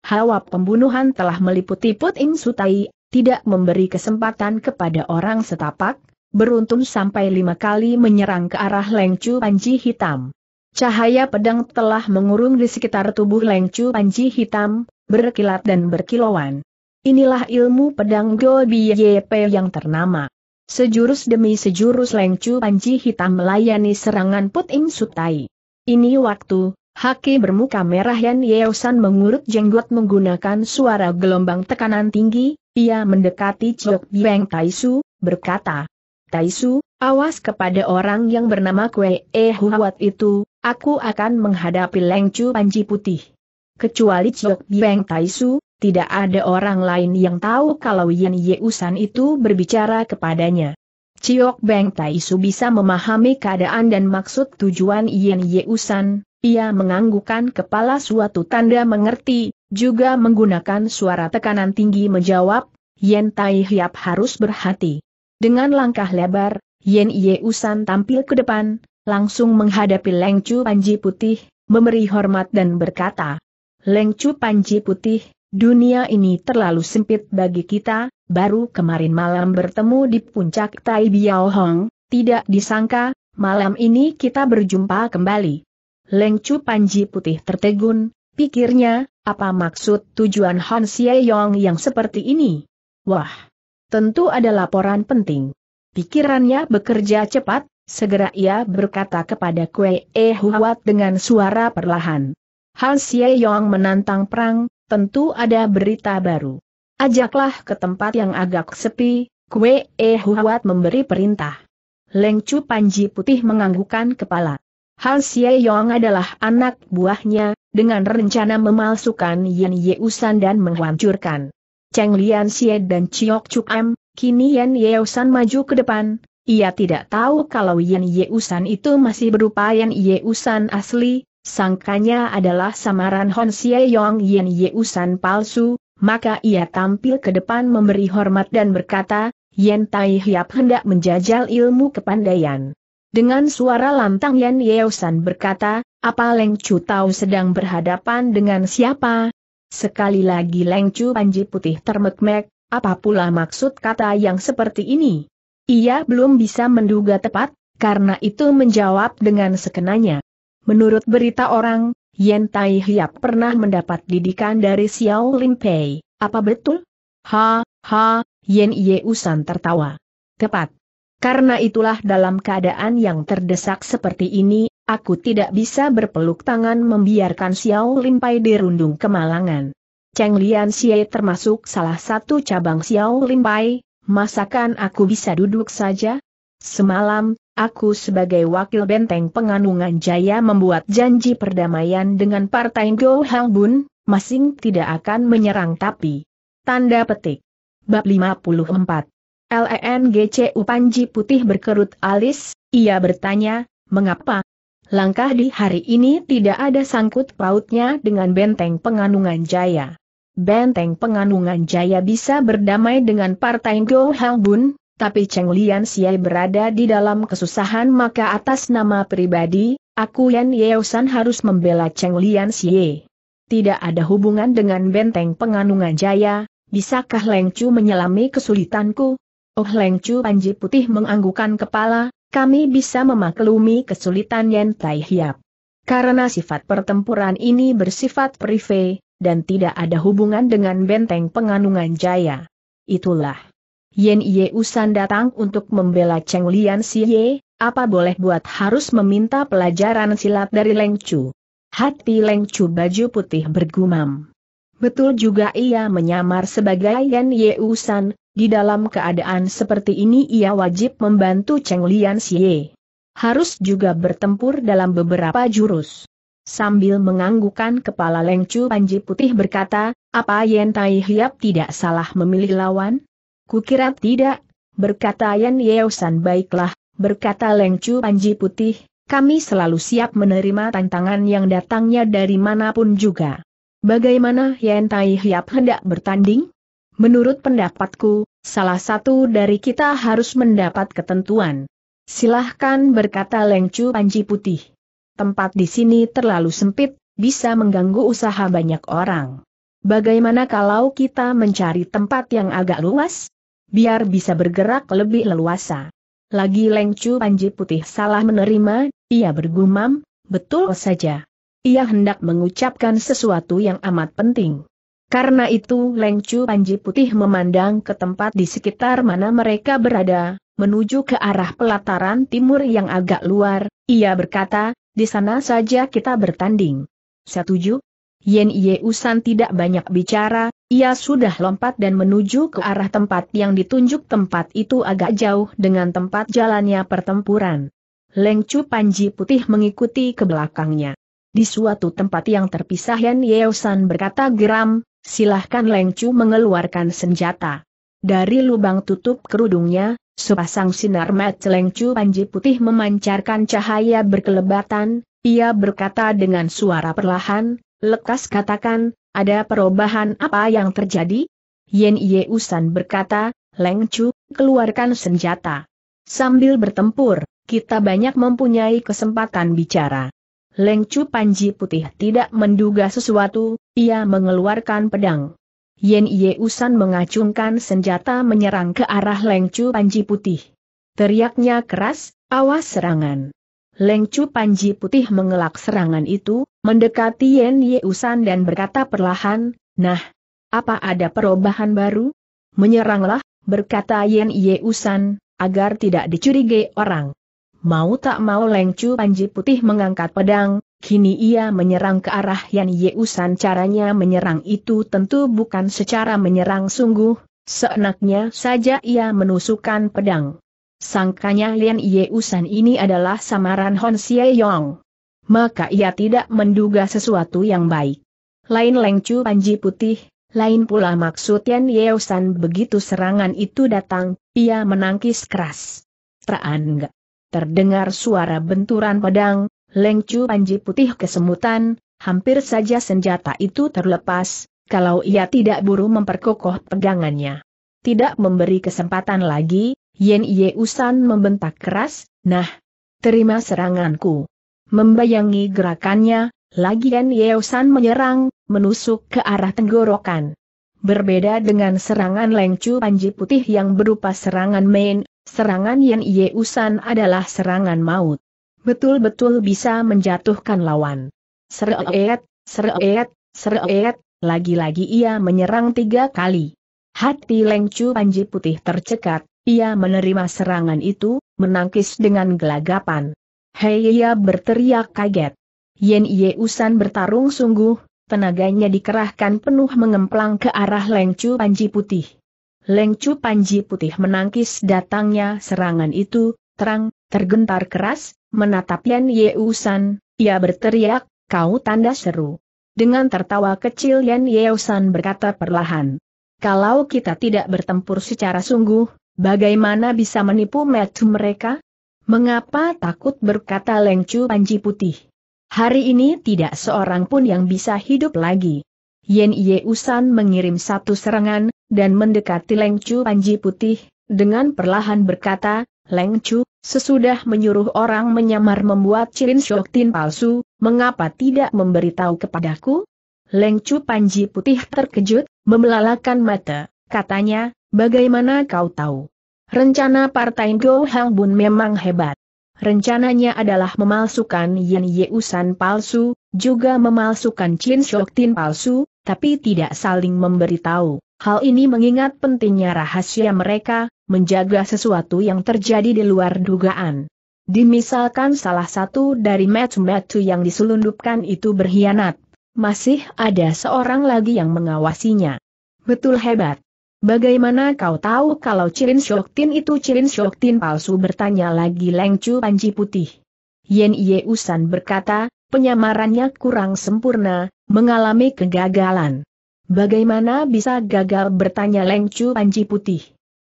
A: Hawa pembunuhan telah meliputi Putin Sutai, tidak memberi kesempatan kepada orang setapak, beruntung sampai lima kali menyerang ke arah Lengcu Panji Hitam. Cahaya pedang telah mengurung di sekitar tubuh Lengcu Panji Hitam, berkilat dan berkilauan. Inilah ilmu pedang Go Biyep yang ternama. Sejurus demi sejurus Lengcu Panji Hitam melayani serangan Puting Sutai. Ini waktu, Haki bermuka merah Yan Yeosan mengurut jenggot menggunakan suara gelombang tekanan tinggi, ia mendekati Chok Bieng Taisu, berkata, Taisu, awas kepada orang yang bernama Kue E Huat itu, aku akan menghadapi Lengcu Panji Putih. Kecuali Chok Bieng Taisu, tidak ada orang lain yang tahu kalau Yan Yeusan itu berbicara kepadanya. Chok Beng Taisu bisa memahami keadaan dan maksud tujuan Yan Yeusan, ia menganggukkan kepala suatu tanda mengerti, juga menggunakan suara tekanan tinggi menjawab, Yen Tai Hiap harus berhati. Dengan langkah lebar, Yen Ye Usan tampil ke depan, langsung menghadapi Leng Chu Panji Putih, memberi hormat dan berkata, Leng Chu Panji Putih, dunia ini terlalu sempit bagi kita, baru kemarin malam bertemu di puncak Tai Biao Hong, tidak disangka, malam ini kita berjumpa kembali. Leng Chu Panji Putih tertegun, Pikirnya, apa maksud tujuan Han Yong yang seperti ini? Wah, tentu ada laporan penting. Pikirannya bekerja cepat, segera ia berkata kepada Kue E Huat dengan suara perlahan. Han Yong menantang perang, tentu ada berita baru. Ajaklah ke tempat yang agak sepi, Kue E Huat memberi perintah. Leng Chu Panji Putih menganggukkan kepala. Han Yong adalah anak buahnya, dengan rencana memalsukan Yan Yeusan dan menghancurkan Cheng Lian Xie dan Chiok Chuk Am, kini Yan Yeusan maju ke depan, ia tidak tahu kalau Yan Yeusan itu masih berupa Yan Yeusan asli, sangkanya adalah samaran Hon Xie Yong Yan Yeusan palsu, maka ia tampil ke depan memberi hormat dan berkata, Yan Tai Hiap hendak menjajal ilmu kepandaian. Dengan suara lantang Yan Yeosan berkata, apa Leng Chu tahu sedang berhadapan dengan siapa? Sekali lagi Leng Chu Panji Putih termekmek, apa pula maksud kata yang seperti ini? Ia belum bisa menduga tepat, karena itu menjawab dengan sekenanya. Menurut berita orang, Yen Tai Hiap pernah mendapat didikan dari Xiao Lin Pei, apa betul? Ha, ha, Yen Yeusan tertawa. Tepat. Karena itulah dalam keadaan yang terdesak seperti ini, aku tidak bisa berpeluk tangan membiarkan Xiao Limpai dirundung kemalangan. Cheng Lian Xie termasuk salah satu cabang Xiao Limpai, masakan aku bisa duduk saja? Semalam, aku sebagai wakil benteng penganungan jaya membuat janji perdamaian dengan partai Go Hang Bun, masing tidak akan menyerang tapi. Tanda petik. Bab 54 LENGCU Panji Putih berkerut alis, ia bertanya, mengapa? Langkah di hari ini tidak ada sangkut pautnya dengan benteng penganungan jaya. Benteng penganungan jaya bisa berdamai dengan partai Go Hang Bun, tapi Cheng Lian berada di dalam kesusahan maka atas nama pribadi, aku Yan Yeosan harus membela Cheng Lian Tidak ada hubungan dengan benteng penganungan jaya, bisakah Leng Chu menyelami kesulitanku? Oh Leng Chu Panji Putih menganggukan kepala, kami bisa memaklumi kesulitan Yen Tai Hiap. Karena sifat pertempuran ini bersifat prive, dan tidak ada hubungan dengan benteng penganungan jaya. Itulah. Yen Ye Usan datang untuk membela Cheng Lian Ye, apa boleh buat harus meminta pelajaran silat dari Leng Chu. Hati Leng Chu baju putih bergumam. Betul juga ia menyamar sebagai Yen Ye Usan, di dalam keadaan seperti ini ia wajib membantu Cheng Lian Xie. Harus juga bertempur dalam beberapa jurus. Sambil menganggukan kepala Leng Chu Panji Putih berkata, apa Yen Tai Hiap tidak salah memilih lawan? Kukira tidak, berkata Yen Yeosan baiklah, berkata Leng Chu Panji Putih, kami selalu siap menerima tantangan yang datangnya dari manapun juga. Bagaimana Yen Tai Hiap hendak bertanding? Menurut pendapatku, salah satu dari kita harus mendapat ketentuan. Silahkan berkata Lengcu Panji Putih. Tempat di sini terlalu sempit, bisa mengganggu usaha banyak orang. Bagaimana kalau kita mencari tempat yang agak luas? Biar bisa bergerak lebih leluasa. Lagi Lengcu Panji Putih salah menerima, ia bergumam, betul saja. Ia hendak mengucapkan sesuatu yang amat penting. Karena itu Leng Chu Panji Putih memandang ke tempat di sekitar mana mereka berada, menuju ke arah pelataran timur yang agak luar, ia berkata, di sana saja kita bertanding. Setuju? Yen Yeusan tidak banyak bicara, ia sudah lompat dan menuju ke arah tempat yang ditunjuk tempat itu agak jauh dengan tempat jalannya pertempuran. Leng Chu Panji Putih mengikuti ke belakangnya. Di suatu tempat yang terpisah Yan Yeusan berkata geram, Silahkan Leng Chu mengeluarkan senjata. Dari lubang tutup kerudungnya, sepasang sinar mata Leng Chu Panji Putih memancarkan cahaya berkelebatan, ia berkata dengan suara perlahan, lekas katakan, ada perubahan apa yang terjadi? Yen Ye Usan berkata, Leng Chu, keluarkan senjata. Sambil bertempur, kita banyak mempunyai kesempatan bicara. Leng Panji Putih tidak menduga sesuatu, ia mengeluarkan pedang. Yen Ye Usan mengacungkan senjata menyerang ke arah Leng Panji Putih. Teriaknya keras, awas serangan. Leng Panji Putih mengelak serangan itu, mendekati Yen Ye Usan dan berkata perlahan, nah, apa ada perubahan baru? Menyeranglah, berkata Yen Ye Usan, agar tidak dicurigai orang. Mau tak mau Leng Chu Panji Putih mengangkat pedang, kini ia menyerang ke arah Yan Yeusan caranya menyerang itu tentu bukan secara menyerang sungguh, seenaknya saja ia menusukkan pedang. Sangkanya Yan Yeusan ini adalah samaran Hon Xie Yong. Maka ia tidak menduga sesuatu yang baik. Lain Leng Chu Panji Putih, lain pula maksud Yan Yeusan begitu serangan itu datang, ia menangkis keras. Traan enggak terdengar suara benturan pedang, lengcu panji putih kesemutan, hampir saja senjata itu terlepas, kalau ia tidak buru memperkokoh pegangannya. Tidak memberi kesempatan lagi, Yen Yeusan membentak keras, nah, terima seranganku. Membayangi gerakannya, lagi Yen Yeusan menyerang, menusuk ke arah tenggorokan. Berbeda dengan serangan lengcu panji putih yang berupa serangan main, Serangan Yan Usan adalah serangan maut. Betul-betul bisa menjatuhkan lawan. Sereet, sereet, sereet, lagi-lagi ia menyerang tiga kali. Hati Chu Panji Putih tercekat, ia menerima serangan itu, menangkis dengan gelagapan. Hei berteriak kaget. Yen Usan bertarung sungguh, tenaganya dikerahkan penuh mengemplang ke arah Chu Panji Putih. Leng Panji Putih menangkis datangnya serangan itu, terang, tergentar keras, menatap Yan Yeusan, ia berteriak, kau tanda seru. Dengan tertawa kecil Yan Yeusan berkata perlahan, kalau kita tidak bertempur secara sungguh, bagaimana bisa menipu metu mereka? Mengapa takut berkata Leng Panji Putih? Hari ini tidak seorang pun yang bisa hidup lagi. Yen Usan mengirim satu serangan, dan mendekati Leng Chu Panji Putih, dengan perlahan berkata, Leng Chu, sesudah menyuruh orang menyamar membuat Cilin Tin palsu, mengapa tidak memberitahu kepadaku? Leng Chu Panji Putih terkejut, memelalakan mata, katanya, bagaimana kau tahu? Rencana Partai Go Hang Bun memang hebat. Rencananya adalah memalsukan Yen Usan palsu, juga memalsukan Chin Tin palsu, tapi tidak saling memberitahu. Hal ini mengingat pentingnya rahasia mereka, menjaga sesuatu yang terjadi di luar dugaan. Dimisalkan salah satu dari metu-metu yang diselundupkan itu berkhianat, masih ada seorang lagi yang mengawasinya. Betul hebat. Bagaimana kau tahu kalau Cirin Syoktin itu Cirin Syoktin palsu bertanya lagi Lengcu Panji Putih. Yen Yeusan berkata, penyamarannya kurang sempurna, mengalami kegagalan. Bagaimana bisa gagal bertanya Lengcu Panji Putih?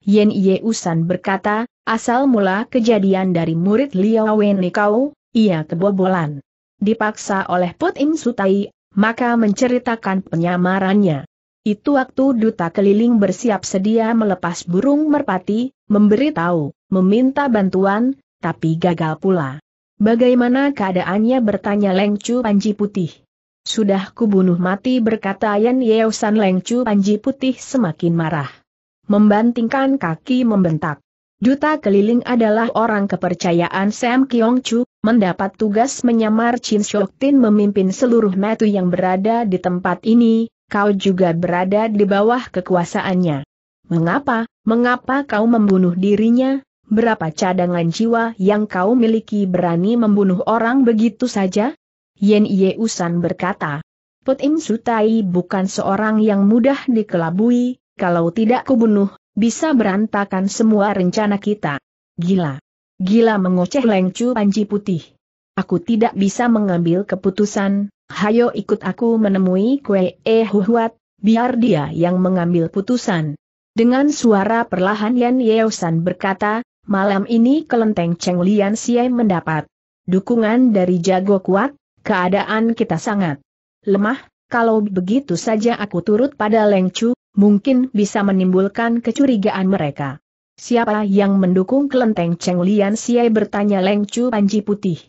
A: Yen Ye Usan berkata, asal mula kejadian dari murid Liao kau, ia kebobolan. Dipaksa oleh Put Im Sutai, maka menceritakan penyamarannya. Itu waktu duta keliling bersiap sedia melepas burung merpati, memberitahu, meminta bantuan, tapi gagal pula. Bagaimana keadaannya bertanya Leng Chu Panji Putih. Sudah kubunuh mati berkata Yan San Leng Chu Panji Putih semakin marah. Membantingkan kaki membentak. Duta keliling adalah orang kepercayaan Sam Kyong Chu, mendapat tugas menyamar Chin Shok Tin memimpin seluruh metu yang berada di tempat ini, kau juga berada di bawah kekuasaannya. Mengapa, mengapa kau membunuh dirinya? berapa cadangan jiwa yang kau miliki berani membunuh orang begitu saja? Yen Yeusan berkata, Put Im Sutai bukan seorang yang mudah dikelabui, kalau tidak kubunuh, bisa berantakan semua rencana kita. Gila. Gila mengoceh lengcu panji putih. Aku tidak bisa mengambil keputusan, hayo ikut aku menemui kue eh huhuat, biar dia yang mengambil putusan. Dengan suara perlahan Yan Yeosan berkata, Malam ini kelenteng Cheng Lian Siai mendapat dukungan dari jago kuat, keadaan kita sangat lemah, kalau begitu saja aku turut pada Leng Chu, mungkin bisa menimbulkan kecurigaan mereka. Siapa yang mendukung kelenteng Cheng Lian Siai bertanya Leng Chu Panji Putih.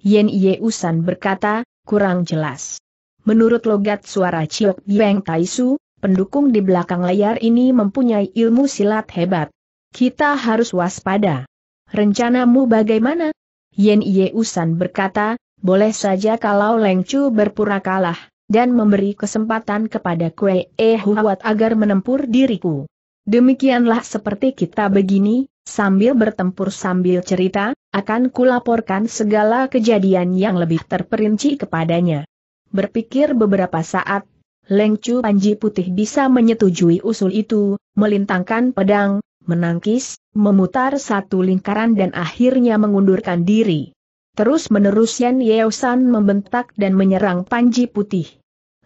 A: Yen Ye Usan berkata, kurang jelas. Menurut logat suara Chiok Biang Taisu, pendukung di belakang layar ini mempunyai ilmu silat hebat. Kita harus waspada. Rencanamu bagaimana? Yen Yeusan berkata, boleh saja kalau Leng Chu berpura kalah, dan memberi kesempatan kepada Kue E Huat agar menempur diriku. Demikianlah seperti kita begini, sambil bertempur sambil cerita, akan kulaporkan segala kejadian yang lebih terperinci kepadanya. Berpikir beberapa saat, Leng Chu Panji Putih bisa menyetujui usul itu, melintangkan pedang, menangkis, memutar satu lingkaran dan akhirnya mengundurkan diri. Terus-menerus Yan San membentak dan menyerang Panji Putih.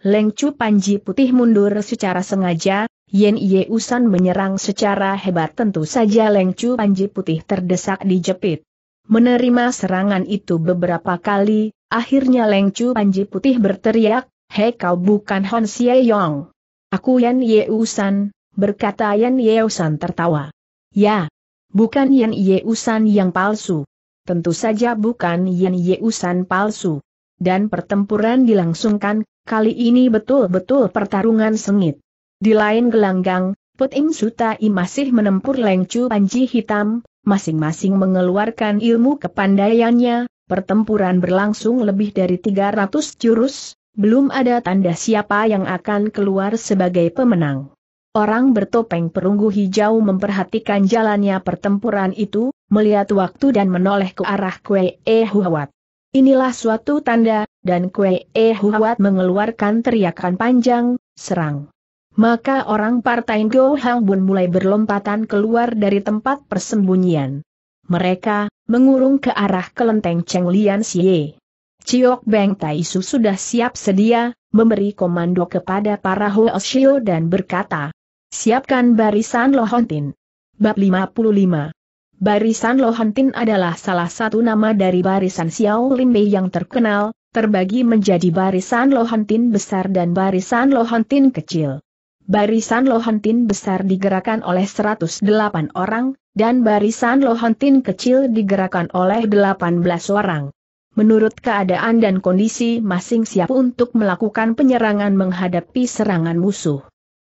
A: Lengcu Panji Putih mundur secara sengaja, Yan Yew San menyerang secara hebat tentu saja Lengcu Panji Putih terdesak di jepit. Menerima serangan itu beberapa kali, akhirnya Lengcu Panji Putih berteriak, Hei kau bukan Hon Xie Yong. Aku Yan San. berkata Yan San tertawa. Ya. Bukan Yan Yeusan yang palsu. Tentu saja bukan Yan Yeusan palsu. Dan pertempuran dilangsungkan, kali ini betul-betul pertarungan sengit. Di lain gelanggang, Puting Sutai masih menempur lengcu panji hitam, masing-masing mengeluarkan ilmu kepandaiannya, pertempuran berlangsung lebih dari 300 jurus, belum ada tanda siapa yang akan keluar sebagai pemenang. Orang bertopeng perunggu hijau memperhatikan jalannya pertempuran itu, melihat waktu dan menoleh ke arah Kue E Huawat. Inilah suatu tanda, dan Kue E Huawat mengeluarkan teriakan panjang, serang. Maka orang partai Gohang Hang Bun mulai berlompatan keluar dari tempat persembunyian. Mereka, mengurung ke arah kelenteng Cheng Lian Xie. Ciok Beng Tai Su sudah siap sedia, memberi komando kepada para Hoesio dan berkata, Siapkan barisan Lohontin. Bab 55 Barisan Lohontin adalah salah satu nama dari barisan Xiao Limbe yang terkenal, terbagi menjadi barisan Lohontin besar dan barisan Lohontin kecil. Barisan Lohontin besar digerakkan oleh 108 orang, dan barisan Lohontin kecil digerakkan oleh 18 orang. Menurut keadaan dan kondisi masing siap untuk melakukan penyerangan menghadapi serangan musuh.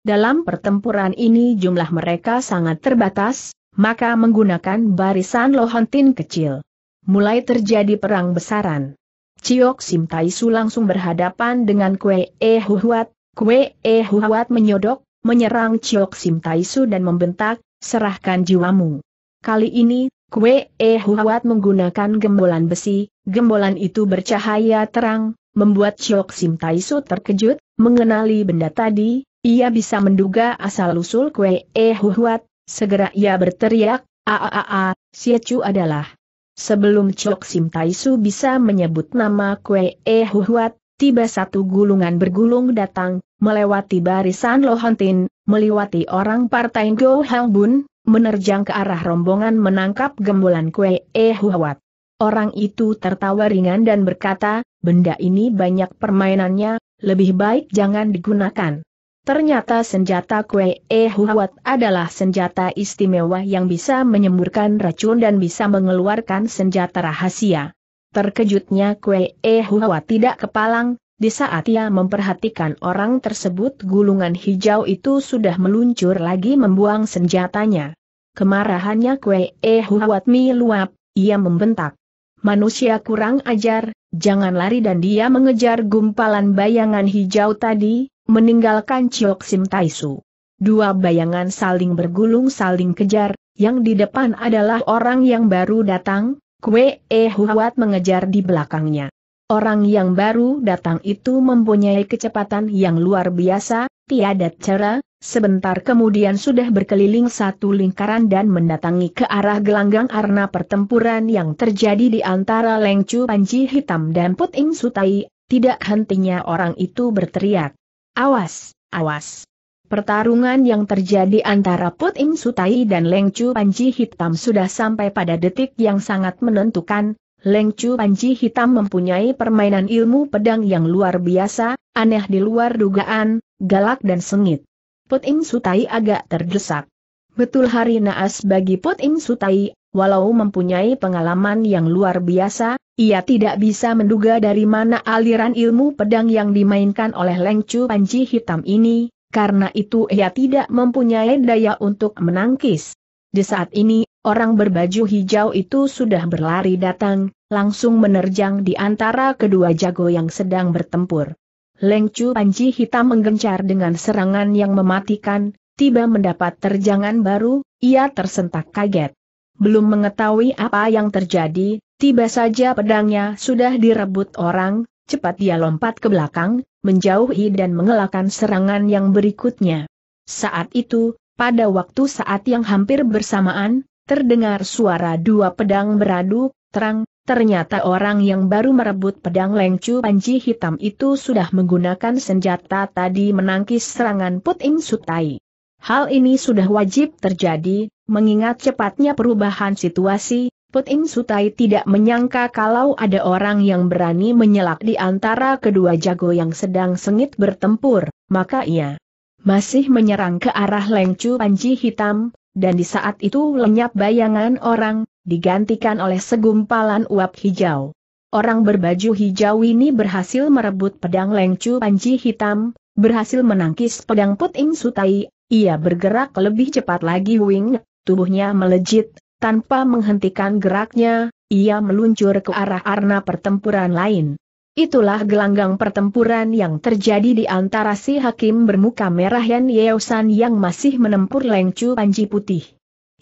A: Dalam pertempuran ini jumlah mereka sangat terbatas, maka menggunakan barisan lohontin kecil. Mulai terjadi perang besaran. Ciok Sim Taisu langsung berhadapan dengan Kue E Huhuat, Kue E Huhuat menyodok, menyerang Ciok Sim Taisu dan membentak, serahkan jiwamu. Kali ini, Kue E Huhuat menggunakan gembolan besi, gembolan itu bercahaya terang, membuat Ciok Sim Taisu terkejut, mengenali benda tadi, ia bisa menduga asal-usul kue eh huat, segera ia berteriak, aaa, siacu adalah. Sebelum Chok Sim Taisu bisa menyebut nama kue eh huat, tiba satu gulungan bergulung datang, melewati barisan Lohontin, melewati orang partai Go Hang Bun, menerjang ke arah rombongan menangkap gembolan kue eh huat. Orang itu tertawa ringan dan berkata, benda ini banyak permainannya, lebih baik jangan digunakan. Ternyata senjata kue Ehuhuat adalah senjata istimewa yang bisa menyemburkan racun dan bisa mengeluarkan senjata rahasia. Terkejutnya kue Ehuhuat tidak kepalang, di saat ia memperhatikan orang tersebut gulungan hijau itu sudah meluncur lagi membuang senjatanya. Kemarahannya kue Ehuhuat miluap, ia membentak. Manusia kurang ajar, jangan lari dan dia mengejar gumpalan bayangan hijau tadi, meninggalkan Chiok Sim Taisu. Dua bayangan saling bergulung saling kejar, yang di depan adalah orang yang baru datang, Kwe E Huat mengejar di belakangnya. Orang yang baru datang itu mempunyai kecepatan yang luar biasa, tiada cara, sebentar kemudian sudah berkeliling satu lingkaran dan mendatangi ke arah gelanggang arena pertempuran yang terjadi di antara Lengcu Panji Hitam dan Puting Sutai, tidak hentinya orang itu berteriak. Awas, awas. Pertarungan yang terjadi antara Put Im Sutai dan Leng Chu Panji Hitam sudah sampai pada detik yang sangat menentukan. Leng Chu Panji Hitam mempunyai permainan ilmu pedang yang luar biasa, aneh di luar dugaan, galak dan sengit. Put Im Sutai agak terdesak. Betul hari naas bagi Put Im Sutai, Walau mempunyai pengalaman yang luar biasa, ia tidak bisa menduga dari mana aliran ilmu pedang yang dimainkan oleh Lengcu Panji Hitam ini, karena itu ia tidak mempunyai daya untuk menangkis. Di saat ini, orang berbaju hijau itu sudah berlari datang, langsung menerjang di antara kedua jago yang sedang bertempur. Lengcu Panji Hitam menggencar dengan serangan yang mematikan, tiba mendapat terjangan baru, ia tersentak kaget belum mengetahui apa yang terjadi, tiba saja pedangnya sudah direbut orang, cepat dia lompat ke belakang, menjauhi dan mengelakkan serangan yang berikutnya. Saat itu, pada waktu saat yang hampir bersamaan, terdengar suara dua pedang beradu, terang, ternyata orang yang baru merebut pedang lengcu panji hitam itu sudah menggunakan senjata tadi menangkis serangan puting sutai. Hal ini sudah wajib terjadi, mengingat cepatnya perubahan situasi, Putin Sutai tidak menyangka kalau ada orang yang berani menyelak di antara kedua jago yang sedang sengit bertempur, maka ia masih menyerang ke arah Lengcu Panji Hitam, dan di saat itu lenyap bayangan orang, digantikan oleh segumpalan uap hijau. Orang berbaju hijau ini berhasil merebut pedang Lengcu Panji Hitam, berhasil menangkis pedang Puting Sutai, ia bergerak lebih cepat lagi Wing, tubuhnya melejit, tanpa menghentikan geraknya, ia meluncur ke arah arna pertempuran lain. Itulah gelanggang pertempuran yang terjadi di antara si hakim bermuka merah Yan Yeusan yang masih menempur Lengcu Panji Putih.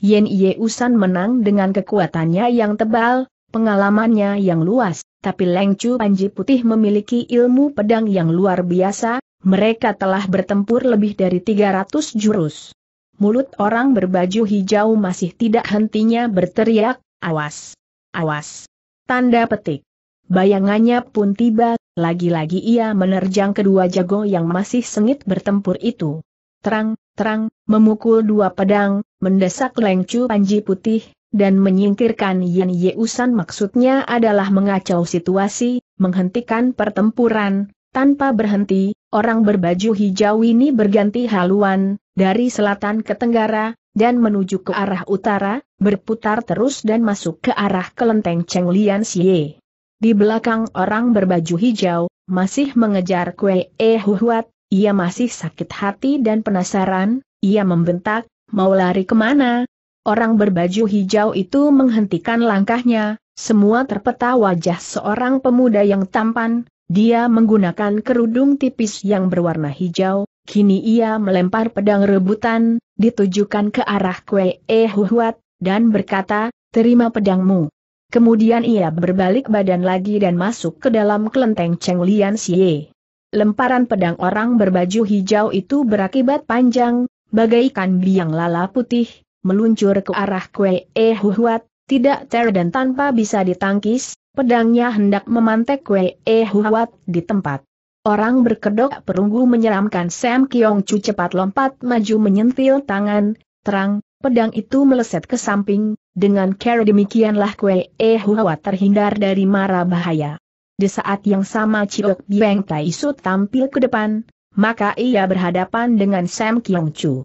A: Yan Yeusan menang dengan kekuatannya yang tebal, pengalamannya yang luas, tapi Leng Chu Panji Putih memiliki ilmu pedang yang luar biasa, mereka telah bertempur lebih dari 300 jurus. Mulut orang berbaju hijau masih tidak hentinya berteriak, awas, awas. Tanda petik. Bayangannya pun tiba, lagi-lagi ia menerjang kedua jago yang masih sengit bertempur itu. Terang, terang, memukul dua pedang, mendesak Chu Panji Putih, dan menyingkirkan Yan Yeusan maksudnya adalah mengacau situasi, menghentikan pertempuran, tanpa berhenti, orang berbaju hijau ini berganti haluan, dari selatan ke tenggara, dan menuju ke arah utara, berputar terus dan masuk ke arah kelenteng Cheng Lian Xie. Di belakang orang berbaju hijau, masih mengejar Kue E Huat, ia masih sakit hati dan penasaran, ia membentak, mau lari kemana, Orang berbaju hijau itu menghentikan langkahnya, semua terpeta wajah seorang pemuda yang tampan, dia menggunakan kerudung tipis yang berwarna hijau, kini ia melempar pedang rebutan, ditujukan ke arah Kue Eh Huhuat, dan berkata, terima pedangmu. Kemudian ia berbalik badan lagi dan masuk ke dalam kelenteng Cheng Lian Xie. Lemparan pedang orang berbaju hijau itu berakibat panjang, bagaikan biang lala putih, meluncur ke arah Kue E Huat, tidak ter dan tanpa bisa ditangkis, pedangnya hendak memantek Kue E Huat di tempat. Orang berkedok perunggu menyeramkan Sam Kiong Chu cepat lompat maju menyentil tangan, terang, pedang itu meleset ke samping, dengan cara demikianlah Kue E Huat terhindar dari mara bahaya. Di saat yang sama Chiok Bieng Tai Su tampil ke depan, maka ia berhadapan dengan Sam Kiong Chu.